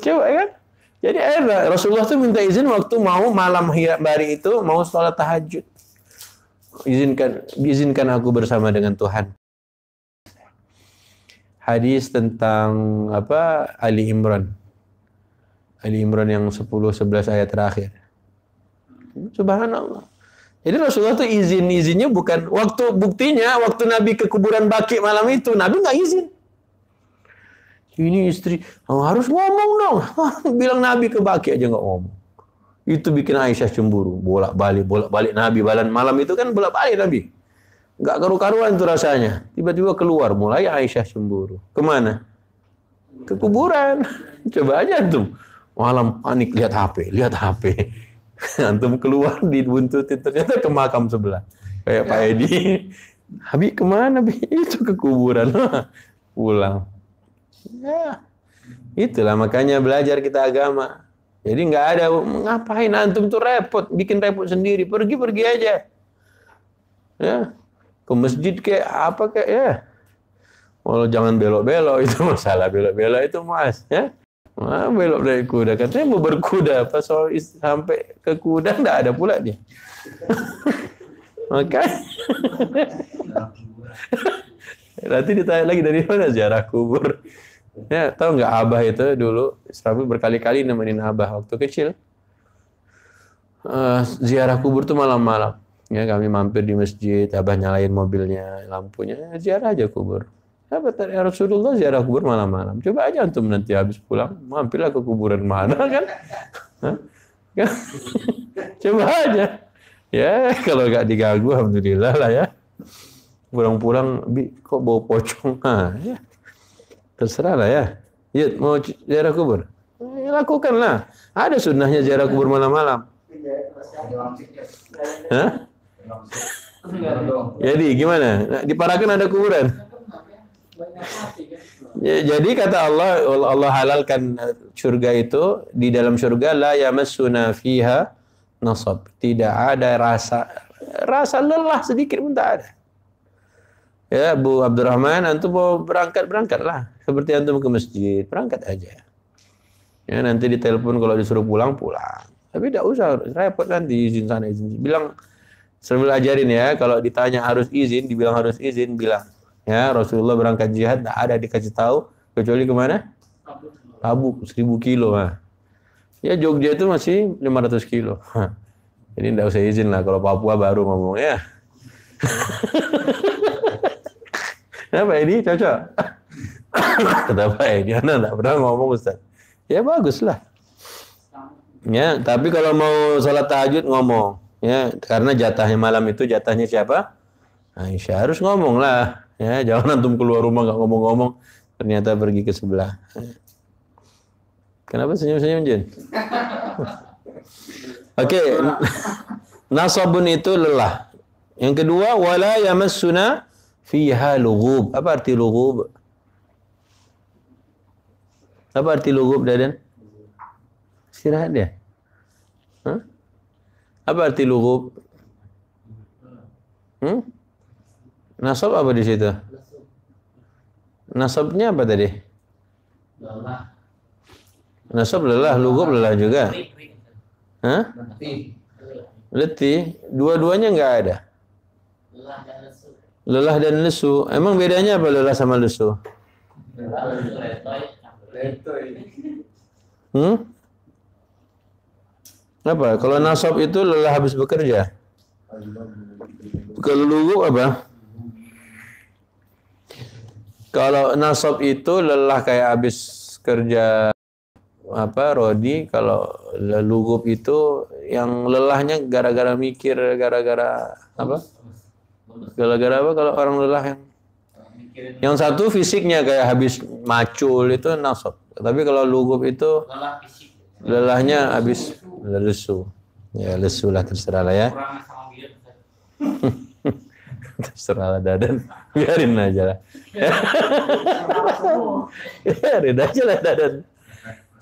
Speaker 1: Coba ya kan? Jadi enak. Rasulullah itu minta izin waktu mau malam hari itu mau sholat tahajud. Izinkan, izinkan aku bersama dengan Tuhan hadis tentang apa Ali Imran. Ali Imran yang 10 11 ayat terakhir. Subhanallah. Jadi Rasulullah itu izin-izinnya bukan waktu buktinya waktu Nabi ke kuburan Baki malam itu Nabi nggak izin. Ini istri oh, harus ngomong dong. Bilang Nabi ke Baki aja nggak ngomong. Itu bikin Aisyah cemburu, bolak-balik, bolak-balik Nabi balan malam itu kan bolak-balik Nabi. Nggak karu-karuan tu rasanya. Tiba-tiba keluar, mulai Aisyah cemburu. Kemana? Ke kuburan. Coba aja antum. Malam panik, ah, lihat HP, lihat HP. antum keluar di buntu ternyata ke makam sebelah. Kayak Pak Edi. Habis kemana? Bi? Itu ke kuburan. Pulang. Ya. Itulah makanya belajar kita agama. Jadi nggak ada ngapain antum tuh repot, bikin repot sendiri. Pergi pergi aja. Ya, ke masjid kayak apa kayak ya Walau jangan belok-belok itu masalah belok-belok itu mas ya nah, belok dari kuda katanya mau berkuda pas soal sampai ke kuda tidak ada pula dia maka nanti ditanya lagi dari mana sejarah kubur ya tahu nggak abah itu dulu Islami berkali-kali nemenin abah waktu kecil uh, ziarah kubur tuh malam-malam ya kami mampir di masjid abah nyalain mobilnya lampunya ziarah aja kubur apa ya Rasulullah ziarah kubur malam-malam. Coba aja untuk nanti habis pulang, mampirlah ke kuburan mana kan? kan? Coba aja. Ya, kalau nggak diganggu, alhamdulillah lah ya. Pulang-pulang, bi, kok bawa pocong? Nah, ya. Terserah lah ya. Yud, iya, mau ziarah kubur? Ya, lakukanlah. Ada sunnahnya ziarah kubur malam-malam. Iya, Hah? Jadi gimana? Nah, di Parakan ada kuburan. Ya, jadi kata Allah Allah halalkan surga itu di dalam surga la yamassuna fiha nasab. Tidak ada rasa rasa lelah sedikit pun tak ada. Ya, Bu Abdurrahman antum mau berangkat berangkatlah. Seperti antum ke masjid, berangkat aja. Ya, nanti ditelepon kalau disuruh pulang, pulang. Tapi tidak usah repot nanti izin sana izin. Bilang Sambil ajarin ya, kalau ditanya harus izin, dibilang harus izin, bilang. Ya, Rasulullah berangkat jihad, tidak ada dikasih tahu, kecuali kemana? Tabuk, seribu kilo. Nah. Ya, Jogja itu masih 500 kilo. Jadi tidak usah izin lah, kalau Papua baru ngomong ya. Kenapa ini cocok? Kenapa ini? Anak tidak pernah ngomong Ustaz. Ya bagus lah. Ya, tapi kalau mau sholat tahajud ngomong. Ya, karena jatahnya malam itu jatahnya siapa? Nah, Aisyah harus ngomong lah. Ya, jangan antum keluar rumah nggak ngomong-ngomong, ternyata pergi ke sebelah. Kenapa senyum-senyum Jin? Oke, okay. nasabun itu lelah. Yang kedua, wala yamassuna fiha lugub. Apa arti lugub? Apa arti lugub Dadan? Istirahat ya? Apa arti lugub? Hmm? Nasab apa di situ? Nasabnya apa tadi? Lelah. Nasab lelah, lugub lelah juga. Hah? Letih. Dua-duanya enggak ada. Lelah dan lesu. Emang bedanya apa lelah sama lesu? Lelah, letoy. Hmm? Apa? Kalau nasab itu lelah habis bekerja. Kelulu apa? Kalau nasab itu lelah kayak habis kerja apa Rodi kalau lelugub itu yang lelahnya gara-gara mikir gara-gara apa gara-gara apa kalau orang lelah yang yang satu fisiknya kayak habis macul itu nasab tapi kalau lugub itu lelahnya habis lesu ya lesu lah terserah lah ya terserah lah dadan biarin aja lah biarin aja lah dadan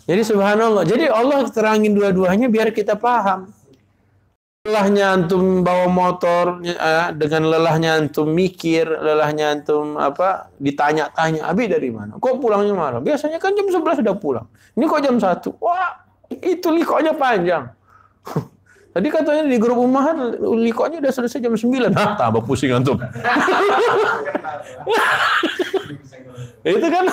Speaker 1: jadi subhanallah jadi Allah terangin dua-duanya biar kita paham lelahnya antum bawa motor ya, dengan lelahnya antum mikir lelahnya antum apa ditanya-tanya abi dari mana kok pulangnya malam biasanya kan jam 11 sudah pulang ini kok jam satu wah itu likonya panjang. Tadi katanya di grup umahan likonya udah selesai jam 9. Hah, tambah pusing antum. itu kan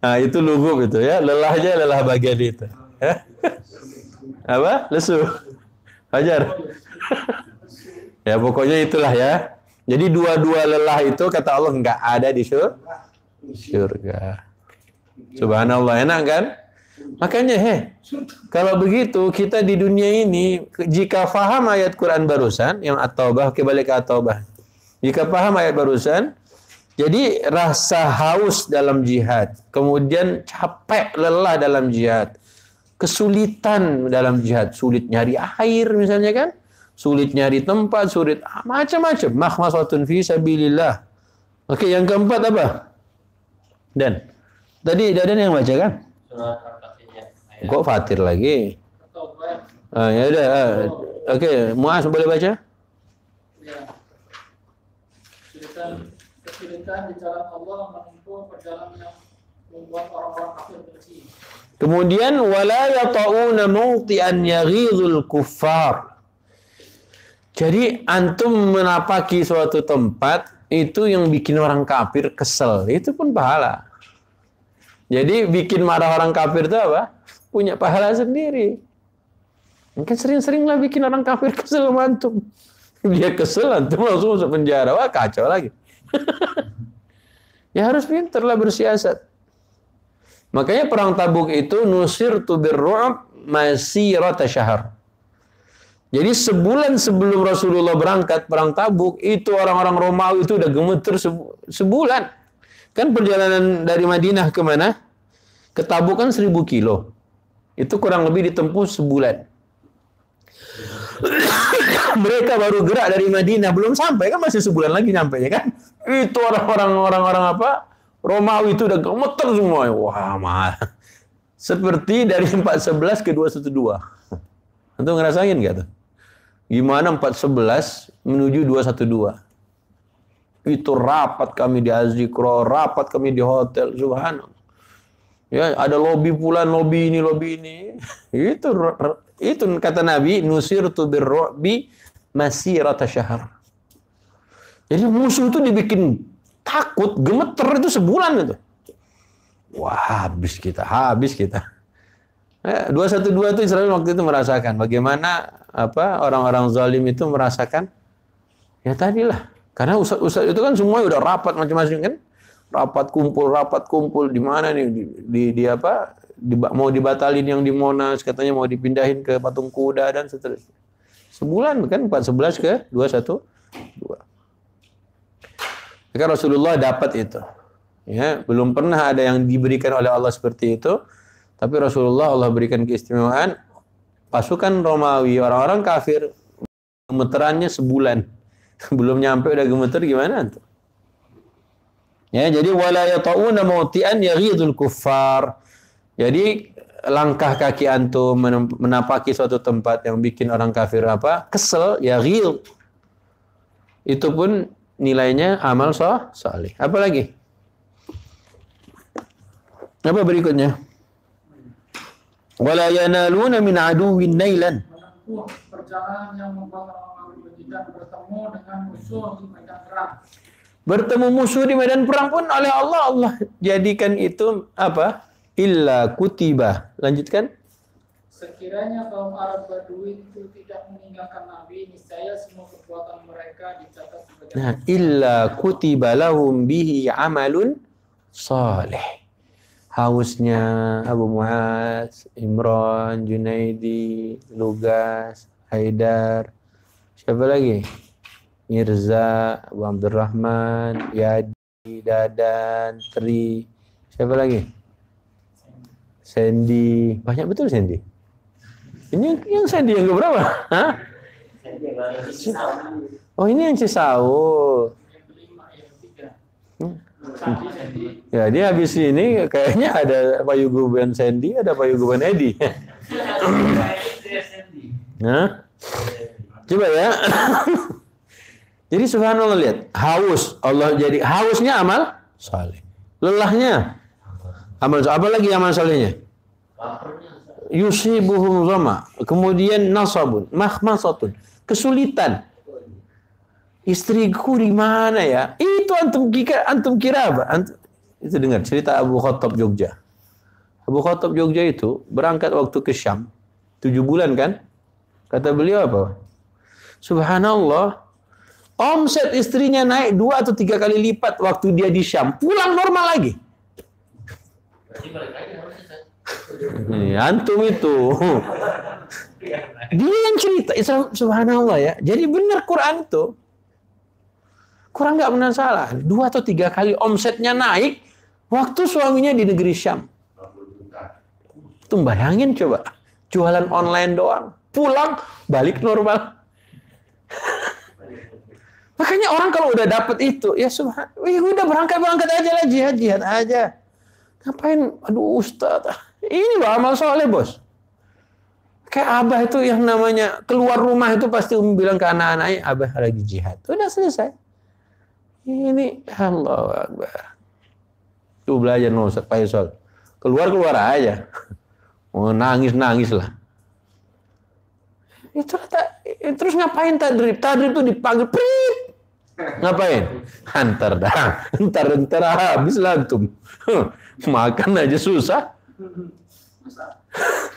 Speaker 1: nah itu lugu itu ya lelahnya lelah bagian itu ya apa lesu hajar ya pokoknya itulah ya jadi dua-dua lelah itu kata Allah nggak ada di surga. subhanallah enak kan Makanya heh, kalau begitu kita di dunia ini jika faham ayat Quran barusan yang At-Taubah kebalik ke At-Taubah. Jika paham ayat barusan, jadi rasa haus dalam jihad, kemudian capek lelah dalam jihad, kesulitan dalam jihad, sulit nyari air misalnya kan, sulit nyari tempat, sulit macam-macam. Mahmasatun fi sabilillah. Oke, yang keempat apa? Dan tadi Dadan yang baca kan? Ya. Kok Fatir lagi? Ah, ya udah. Oh. Oke, okay. Muas boleh baca? Ya. Kemudian wala yata'una mawti'an kuffar. Jadi antum menapaki suatu tempat itu yang bikin orang kafir kesel, itu pun pahala. Jadi bikin marah orang kafir itu apa? punya pahala sendiri. Mungkin sering-seringlah bikin orang kafir kesel sama Dia kesel, antum langsung masuk penjara. Wah, kacau lagi. ya harus pinterlah bersiasat. Makanya perang tabuk itu nusir tubir ru'ab rata syahar. Jadi sebulan sebelum Rasulullah berangkat perang Tabuk itu orang-orang Romawi itu udah gemeter sebulan. Kan perjalanan dari Madinah ke mana? Ke Tabuk kan seribu kilo. Itu kurang lebih ditempuh sebulan. Mereka baru gerak dari Madinah, belum sampai kan masih sebulan lagi nyampe ya kan? Itu orang-orang orang-orang apa? Romawi itu udah gemeter semua. Wah, mal Seperti dari 411 ke 212. Antum ngerasain gak tuh? Gimana 411 menuju 212? Itu rapat kami di Azikro, rapat kami di hotel, subhanallah. Ya, ada lobby pula, lobby ini, lobby ini. itu itu kata Nabi, Nusir birrobi masih rata syahr. Jadi musuh itu dibikin takut, gemeter itu sebulan itu. Wah, habis kita, habis kita. Eh, dua itu Israel waktu itu merasakan bagaimana apa orang-orang zalim itu merasakan ya tadilah karena usah ustadz itu kan semua udah rapat macam-macam kan rapat kumpul rapat kumpul di mana nih di, di, di apa di, mau dibatalin yang di Monas katanya mau dipindahin ke patung kuda dan seterusnya sebulan kan sebelas ke dua satu dua maka Rasulullah dapat itu ya belum pernah ada yang diberikan oleh Allah seperti itu tapi Rasulullah Allah berikan keistimewaan pasukan Romawi orang-orang kafir gemeterannya sebulan belum nyampe udah gemeter gimana tuh Ya, jadi wala yatauna mautian yaghidul kuffar. Jadi langkah kaki antum menapaki suatu tempat yang bikin orang kafir apa? Kesel, ghil. Itu pun nilainya amal so saleh. Apa lagi? Apa berikutnya? Wala yanaluna min aduwin nailan. Perjalanan yang membuat orang bertemu dengan musuh medan perang bertemu musuh di medan perang pun oleh Allah Allah jadikan itu apa illa kutiba lanjutkan sekiranya kaum Arab Badui itu tidak meninggalkan Nabi niscaya semua kekuatan mereka dicatat sebagai nah illa kutiba lahum bihi amalun saleh hausnya Abu Muaz, Imran, Junaidi, Lugas, Haidar, siapa lagi? Mirza, Abu Abdurrahman, Yadi, Dadan, Tri, siapa lagi? Sandy, banyak betul Sandy. Ini yang Sandy yang berapa? Oh ini yang Cisau. Jadi hmm. Ya dia habis ini kayaknya ada Pak Yuguban Sandy, ada Pak Yuguban Edi. Nah, Coba ya. Jadi subhanallah lihat, haus Allah jadi hausnya amal saleh. Lelahnya amal saleh. Apalagi amal salehnya? Yusibuhum zama. Kemudian nasabun, mahmasatun. Kesulitan. Istriku di mana ya? Itu antum kira antum kira apa? Antum, itu dengar cerita Abu Khattab Jogja. Abu Khattab Jogja itu berangkat waktu ke Syam. Tujuh bulan kan? Kata beliau apa? Subhanallah, Omset istrinya naik dua atau tiga kali lipat waktu dia di Syam. Pulang normal lagi. Nih, antum itu. Dia yang cerita. Subhanallah ya. Jadi benar Quran itu. Kurang nggak pernah salah. Dua atau tiga kali omsetnya naik waktu suaminya di negeri Syam. Tuh bayangin coba. Jualan online doang. Pulang balik normal. Makanya orang kalau udah dapet itu, ya sudah, ya udah berangkat berangkat aja lah jihad jihad aja. Ngapain? Aduh ustad, ini loh amal soleh bos. Kayak abah itu yang namanya keluar rumah itu pasti umum bilang ke anak-anaknya eh, abah lagi jihad. Udah selesai. Ini Allah Akbar. Tuh belajar no Pak Yusol. Keluar keluar aja. Oh, nangis nangis lah itu tak, terus ngapain tadrib tadrib itu dipanggil prit Ngapain? Hantar dah. Hantar hantar habis lantum. Makan aja susah.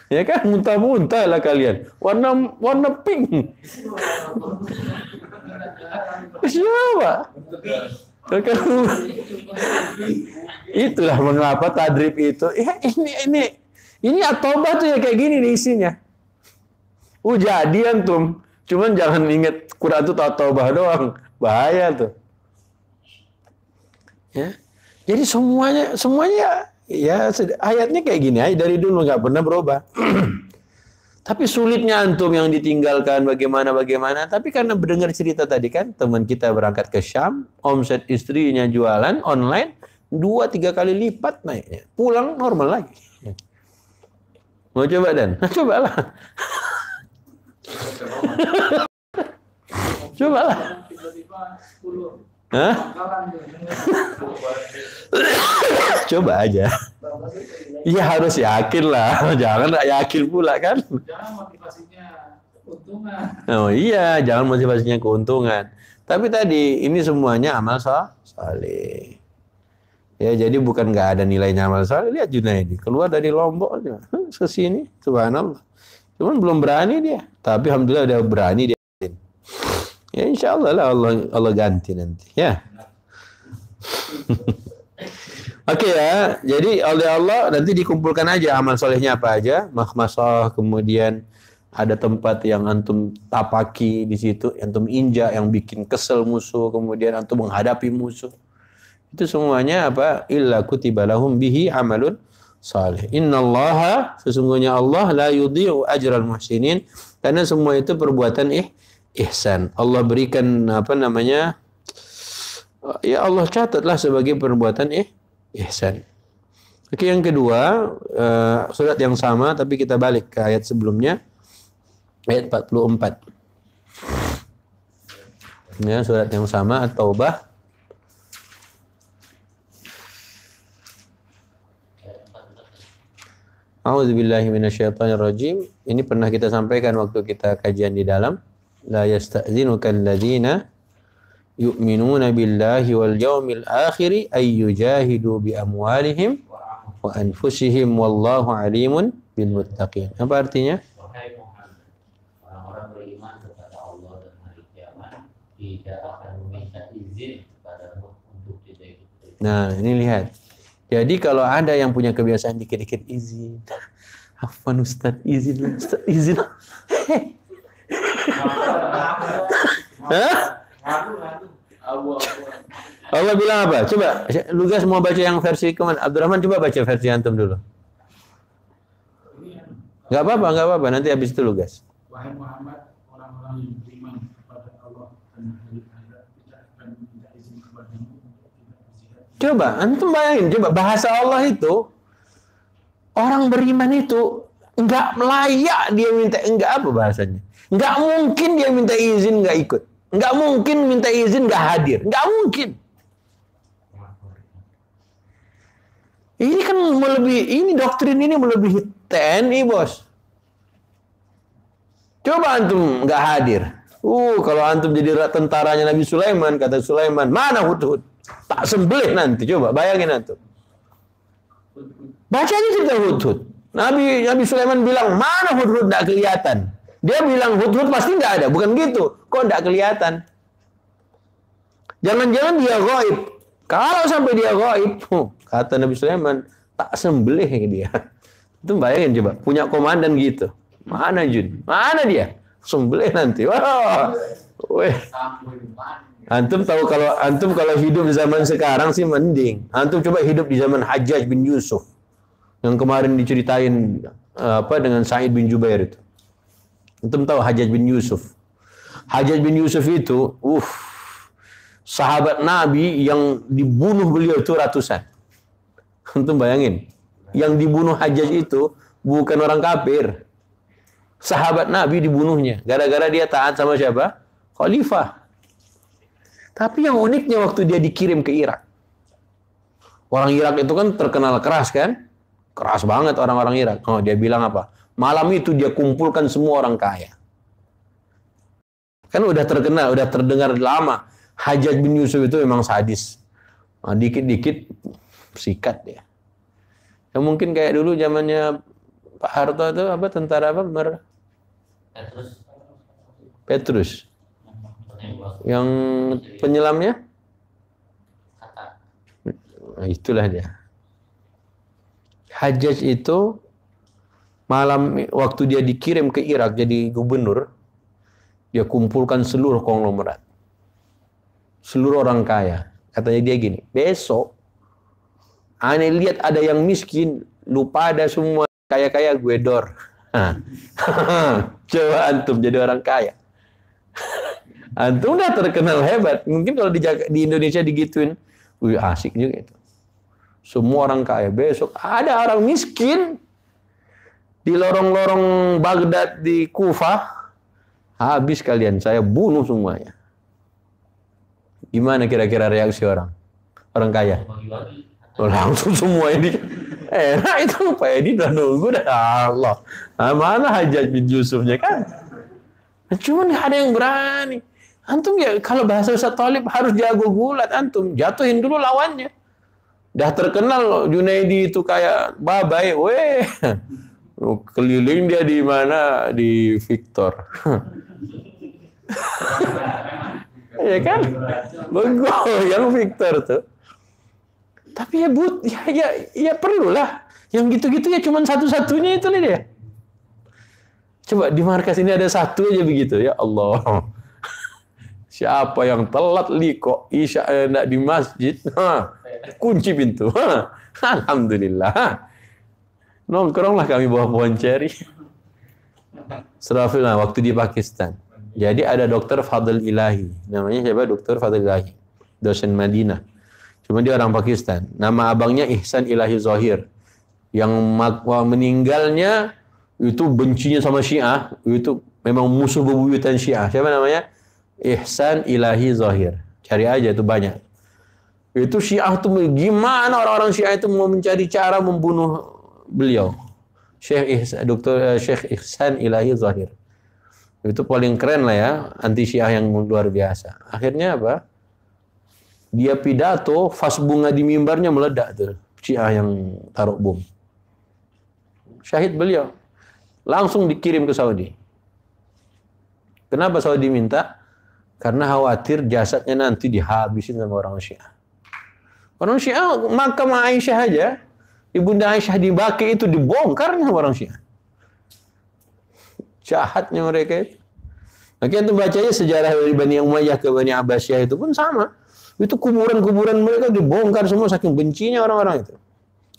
Speaker 1: ya kan muntah-muntah lah kalian. Warna warna pink. Siapa? Ya kan? Itulah mengapa tadrib itu. Ya, ini ini ini atobah tuh ya kayak gini nih isinya. Ujadi oh, antum. Cuman jangan inget Quran itu bah doang bahaya tuh ya jadi semuanya semuanya ya ayatnya kayak gini aja dari dulu nggak pernah berubah tapi sulitnya antum yang ditinggalkan bagaimana bagaimana. Tapi karena mendengar cerita tadi kan teman kita berangkat ke Syam, omset istrinya jualan online dua tiga kali lipat naiknya. Pulang normal lagi. Mau coba dan? Nah, lah Coba lah. Coba aja. Iya harus yakin lah, jangan nggak yakin pula kan? Oh iya, jangan motivasinya keuntungan. Tapi tadi ini semuanya amal soleh. Ya jadi bukan nggak ada nilainya amal soleh. Lihat Junaidi keluar dari lombok aja. ke sini, subhanallah. Cuman belum berani dia. Tapi alhamdulillah udah berani dia Ya insya Allah lah Allah, Allah ganti nanti. Ya. Oke okay, ya, jadi oleh Allah nanti dikumpulkan aja amal solehnya apa aja, mahmasah, kemudian ada tempat yang antum tapaki di situ, antum injak yang bikin kesel musuh, kemudian antum menghadapi musuh. Itu semuanya apa? Illa kutiba lahum bihi amalun saleh. Innallaha sesungguhnya Allah la yudhi'u ajral muhsinin karena semua itu perbuatan ih ihsan. Allah berikan apa namanya? Ya Allah catatlah sebagai perbuatan eh, ihsan. Oke, yang kedua, uh, surat yang sama tapi kita balik ke ayat sebelumnya. Ayat 44. Ya, surat yang sama At-Taubah A'udzubillahi minasyaitonirrajim. Ini pernah kita sampaikan waktu kita kajian di dalam. لا يستأذنك الذين يؤمنون بالله واليوم الآخر أن يجاهدوا بأموالهم وأنفسهم والله عليم بالمتقين apa artinya Nah, ini lihat. Jadi kalau ada yang punya kebiasaan dikit-dikit izin. Afwan Ustaz, izin. Ustaz, izin. Hah? Allah bilang apa? Coba Lugas mau baca yang versi kemana? Abdurrahman coba baca versi antum dulu. Gak apa-apa, gak apa-apa. Nanti habis itu Lugas. Wahai Muhammad, orang-orang Coba, antum bayangin, coba bahasa Allah itu orang beriman itu nggak layak dia minta enggak apa bahasanya Nggak mungkin dia minta izin nggak ikut. Nggak mungkin minta izin nggak hadir. Nggak mungkin. Ini kan melebihi, ini doktrin ini melebihi TNI bos. Coba antum nggak hadir. Uh, kalau antum jadi tentaranya Nabi Sulaiman, kata Sulaiman, mana hut-hut Tak sembelih nanti. Coba bayangin antum. Baca aja cerita hut-hut Nabi Nabi Sulaiman bilang, mana hut-hut tidak kelihatan? Dia bilang hut-hut pasti nggak ada. Bukan gitu. Kok nggak kelihatan? Jangan-jangan dia goib. Kalau sampai dia goib, huh, kata Nabi Sulaiman, tak sembelih dia. Itu bayangin coba, punya komandan gitu. Mana Jun? Mana dia? Sembelih nanti. Wah. Wow. Antum tahu kalau antum kalau hidup zaman sekarang sih mending. Antum coba hidup di zaman Hajjaj bin Yusuf yang kemarin diceritain eh, apa dengan Said bin Jubair itu. Antum tahu Hajjaj bin Yusuf. Hajjaj bin Yusuf itu, uff, uh, sahabat Nabi yang dibunuh beliau itu ratusan. Antum bayangin, yang dibunuh Hajjaj itu bukan orang kafir. Sahabat Nabi dibunuhnya gara-gara dia taat sama siapa? Khalifah. Tapi yang uniknya waktu dia dikirim ke Irak. Orang Irak itu kan terkenal keras kan? Keras banget orang-orang Irak. Oh, dia bilang apa? Malam itu dia kumpulkan semua orang kaya. Kan udah terkenal, udah terdengar lama. Hajat bin Yusuf itu memang sadis. Nah, dikit-dikit sikat dia. Ya mungkin kayak dulu zamannya Pak Harto itu apa tentara apa mer Petrus. Petrus. Yang penyelamnya? Nah, itulah dia. Hajat itu malam waktu dia dikirim ke Irak jadi gubernur, dia kumpulkan seluruh konglomerat. Seluruh orang kaya. Katanya dia gini, besok aneh lihat ada yang miskin, lupa ada semua kaya-kaya gue dor. Coba antum jadi orang kaya. antum udah terkenal hebat. Mungkin kalau di, di Indonesia digituin, wih asik juga itu. Semua orang kaya besok ada orang miskin di lorong-lorong Baghdad di Kufah habis kalian saya bunuh semuanya gimana kira-kira reaksi orang orang kaya oh, langsung semua ini enak eh, itu Pak Edi ya, udah nunggu dah ya Allah nah, mana hajat bin Yusufnya kan nah, cuman ada yang berani antum ya kalau bahasa Ustaz Talib harus jago gulat antum jatuhin dulu lawannya dah terkenal Junaidi itu kayak babai weh Oh, keliling dia di mana di Victor ya kan bego yang Victor tuh tapi ya but ya ya ya lah yang gitu-gitu ya cuma satu-satunya itu nih dia coba di markas ini ada satu aja begitu ya Allah siapa yang telat li kok isya eh, enak di masjid kunci pintu alhamdulillah Nongkronglah kami bawa pohon ceri. lah waktu di Pakistan. Jadi ada dokter Fadl Ilahi. Namanya siapa? Dokter Fadl Ilahi. Dosen Madinah. Cuma dia orang Pakistan. Nama abangnya Ihsan Ilahi Zohir. Yang meninggalnya itu bencinya sama Syiah. Itu memang musuh bebuyutan Syiah. Siapa namanya? Ihsan Ilahi Zohir. Cari aja itu banyak. Itu Syiah tuh gimana orang-orang Syiah itu mau mencari cara membunuh beliau Syekh Ihsan, Dr. Eh, Syekh Ihsan Ilahi Zahir. Itu paling keren lah ya, anti Syiah yang luar biasa. Akhirnya apa? Dia pidato, fas bunga di mimbarnya meledak tuh. Syiah yang taruh bom. Syahid beliau. Langsung dikirim ke Saudi. Kenapa Saudi minta? Karena khawatir jasadnya nanti dihabisin sama orang Syiah. Orang Syiah makam Aisyah aja Ibunda Aisyah di Baki itu dibongkarnya orang Syiah. Jahatnya mereka itu. Makanya itu bacanya sejarah dari Bani Umayyah ke Bani Abbasiyah itu pun sama. Itu kuburan-kuburan mereka dibongkar semua saking bencinya orang-orang itu.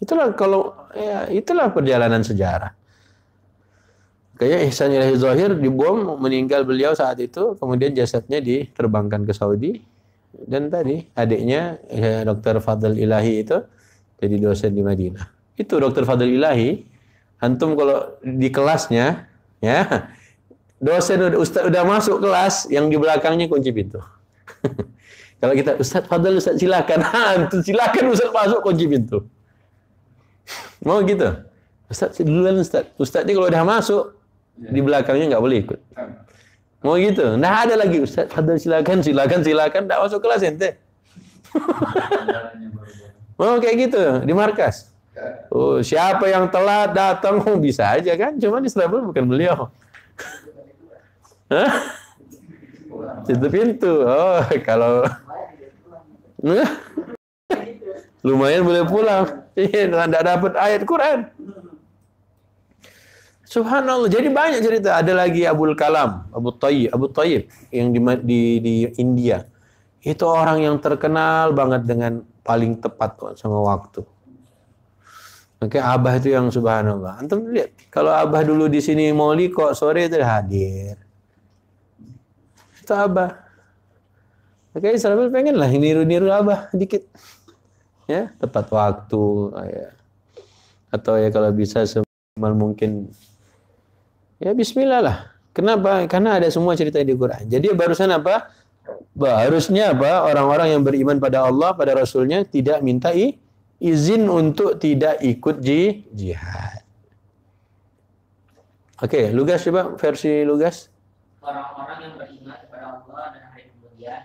Speaker 1: Itulah kalau ya, itulah perjalanan sejarah. Kayaknya Ihsan Ilahi Zohir dibom, meninggal beliau saat itu, kemudian jasadnya diterbangkan ke Saudi. Dan tadi adiknya ya, Dr. Fadl Ilahi itu jadi dosen di Madinah. Itu Dokter Fadil Ilahi, antum kalau di kelasnya, ya dosen udah, ustaz, udah masuk kelas, yang di belakangnya kunci pintu. kalau kita Ustaz Fadil Ustaz silakan, ah, antum silakan Ustaz masuk kunci pintu. Mau gitu? Ustaz duluan Ustaz. Ustaznya kalau udah masuk ya. di belakangnya nggak boleh ikut. Kan. Mau gitu? Nah ada lagi Ustaz, Fadil silakan, silakan, silakan, tidak masuk kelas ente. Oh kayak gitu di markas. Oh siapa yang telat datang oh, bisa aja kan. Cuma di Surabaya bukan beliau. Itu pintu. Oh kalau lumayan boleh pulang. Iya, tidak dapat ayat Quran. Subhanallah. Jadi banyak cerita. Ada lagi Abul Kalam, Abu Tayyib, Abu Tayyib yang di, di, di India. Itu orang yang terkenal banget dengan paling tepat kok sama waktu. Oke, Abah itu yang subhanallah. Antum lihat, kalau Abah dulu di sini mau kok sore itu hadir. Itu Abah. Oke, Israel pengen lah ini niru-niru Abah dikit. Ya, tepat waktu. Ya. Atau ya kalau bisa semal mungkin. Ya, bismillah lah. Kenapa? Karena ada semua cerita di Quran. Jadi barusan apa? Bah, harusnya apa orang-orang yang beriman pada Allah pada Rasulnya tidak minta izin untuk tidak ikut jihad. Oke, okay, lugas coba versi lugas. Orang-orang yang beriman kepada Allah dan hari kemudian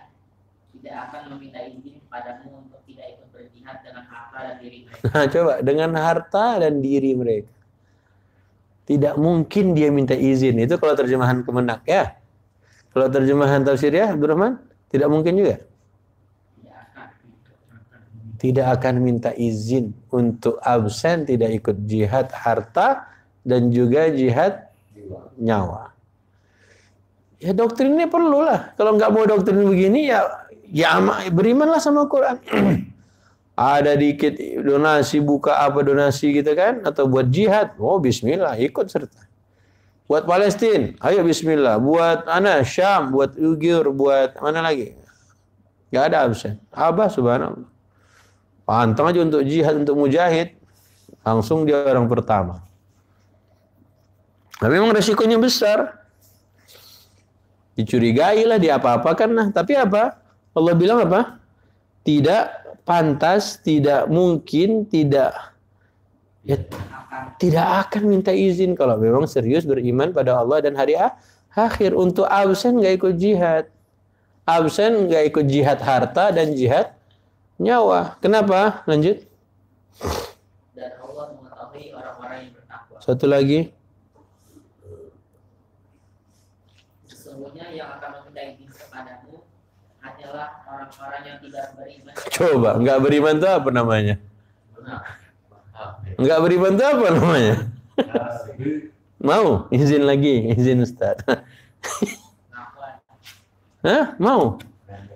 Speaker 1: tidak akan meminta izin padamu untuk tidak ikut berjihad dengan harta dan diri mereka. Nah, coba dengan harta dan diri mereka. Tidak mungkin dia minta izin. Itu kalau terjemahan kemenak ya. Kalau terjemahan tafsir ya, Abdurrahman? Tidak mungkin juga. Tidak akan minta izin untuk absen tidak ikut jihad harta dan juga jihad nyawa. Ya doktrin ini perlulah. Kalau nggak mau doktrin begini ya ya berimanlah sama Quran. Ada dikit donasi buka apa donasi gitu kan atau buat jihad. Oh bismillah ikut serta buat Palestina, ayo bismillah. Buat mana? Syam, buat Uyghur, buat mana lagi? Gak ada absen. Abah subhanallah. Pantang aja untuk jihad, untuk mujahid. Langsung dia orang pertama. Tapi memang resikonya besar. Dicurigai lah, apa apakan lah. Tapi apa? Allah bilang apa? Tidak pantas, tidak mungkin, tidak ya tidak akan minta izin kalau memang serius beriman pada Allah dan hari akhir untuk absen nggak ikut jihad absen nggak ikut jihad harta dan jihad nyawa kenapa lanjut dan Allah mengetahui orang-orang yang bertakwa satu lagi sesungguhnya yang akan meminta izin kepadamu hanyalah orang-orang yang tidak beriman coba nggak beriman itu apa namanya nah Enggak beri bantu apa namanya? mau izin lagi, izin Ustaz. Hah? Mau?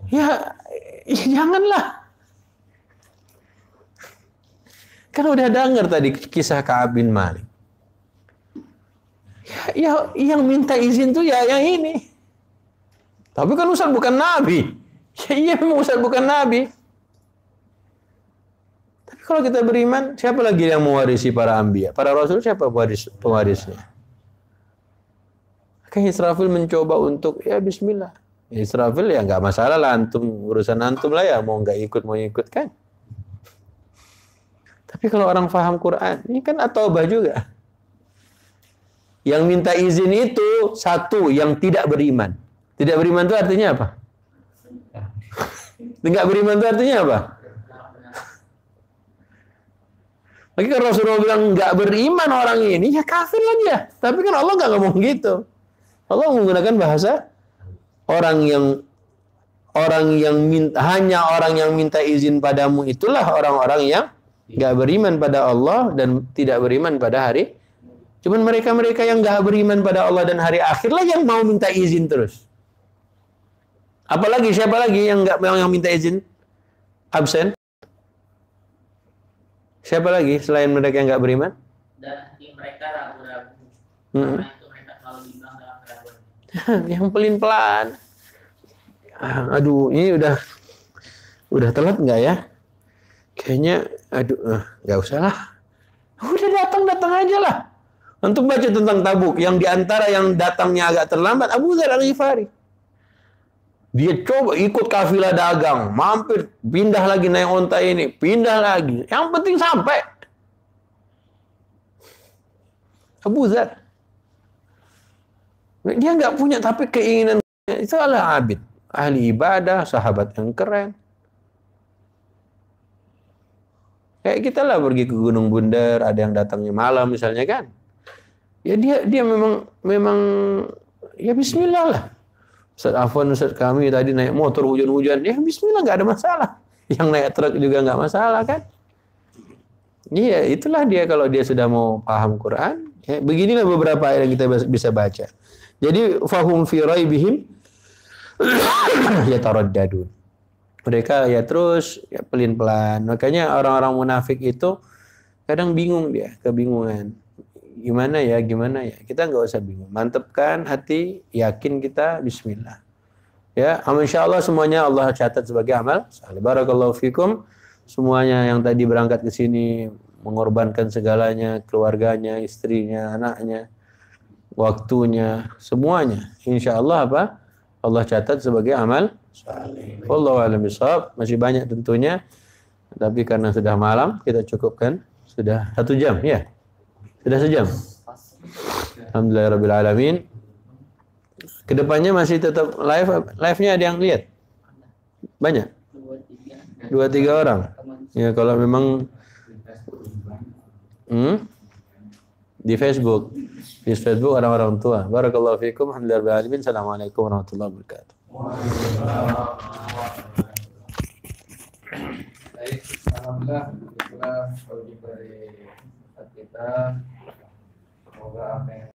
Speaker 1: Ya, ya janganlah. Kan udah dengar tadi kisah Kaab bin Malik. Ya, ya, yang minta izin tuh ya yang ini. Tapi kan Ustaz bukan nabi. Ya iya memang Ustaz bukan nabi. Kalau kita beriman, siapa lagi yang mewarisi para ambiya? Para rasul siapa pewaris, pewarisnya? Kan Israfil mencoba untuk ya bismillah. Israfil ya nggak masalah lah antum urusan antum lah ya mau nggak ikut mau ikut kan. Tapi kalau orang faham Quran, ini kan atau bah juga. Yang minta izin itu satu yang tidak beriman. Tidak beriman itu artinya apa? Tidak beriman itu artinya apa? Lagi kalau Rasulullah bilang nggak beriman orang ini, ya kafir lah dia. Tapi kan Allah nggak ngomong gitu. Allah menggunakan bahasa orang yang orang yang minta, hanya orang yang minta izin padamu itulah orang-orang yang nggak beriman pada Allah dan tidak beriman pada hari. Cuman mereka-mereka yang nggak beriman pada Allah dan hari akhir lah yang mau minta izin terus. Apalagi siapa lagi yang nggak yang minta izin absen? Siapa lagi selain mereka yang nggak beriman? Dan mereka ragu-ragu. Hmm. mereka yang pelin pelan. Ah, aduh, ini udah udah telat nggak ya? Kayaknya, aduh, ah, nggak usah lah. Udah datang datang aja lah. Untuk baca tentang Tabuk yang diantara yang datangnya agak terlambat Abu Dzar Al Ghifari. Dia coba ikut kafilah dagang, mampir, pindah lagi naik onta ini, pindah lagi. Yang penting sampai. Abu Zar. Dia nggak punya tapi keinginan itu adalah abid, ahli ibadah, sahabat yang keren. Kayak kita lah pergi ke Gunung Bunder, ada yang datangnya malam misalnya kan. Ya dia dia memang memang ya bismillah lah. Ustaz Afwan, Ustaz kami tadi naik motor hujan-hujan. Ya bismillah nggak ada masalah. Yang naik truk juga nggak masalah kan. Iya, itulah dia kalau dia sudah mau paham Quran. Ya, beginilah beberapa ayat yang kita bisa baca. Jadi fahum fi raibihim ya dadun Mereka ya terus ya pelin-pelan. Makanya orang-orang munafik itu kadang bingung dia, kebingungan gimana ya gimana ya kita nggak usah bingung mantepkan hati yakin kita Bismillah ya insya Allah semuanya Allah catat sebagai amal barakallahu fikum semuanya yang tadi berangkat ke sini mengorbankan segalanya keluarganya istrinya anaknya waktunya semuanya insya Allah apa Allah catat sebagai amal Allah a'lam bishawab. Masih banyak tentunya. Tapi karena sudah malam, kita cukupkan sudah satu jam ya. Sudah sejam. alhamdulillahirobbilalamin, Kedepannya masih tetap live, live-nya ada yang lihat? Banyak? Dua, tiga orang? Ya, kalau memang... Hmm? Di Facebook. Di Facebook orang-orang tua. Barakallahu fiikum. alhamdulillahirobbilalamin, Assalamualaikum warahmatullahi wabarakatuh. Baik, alhamdulillah kita diberi kita that man.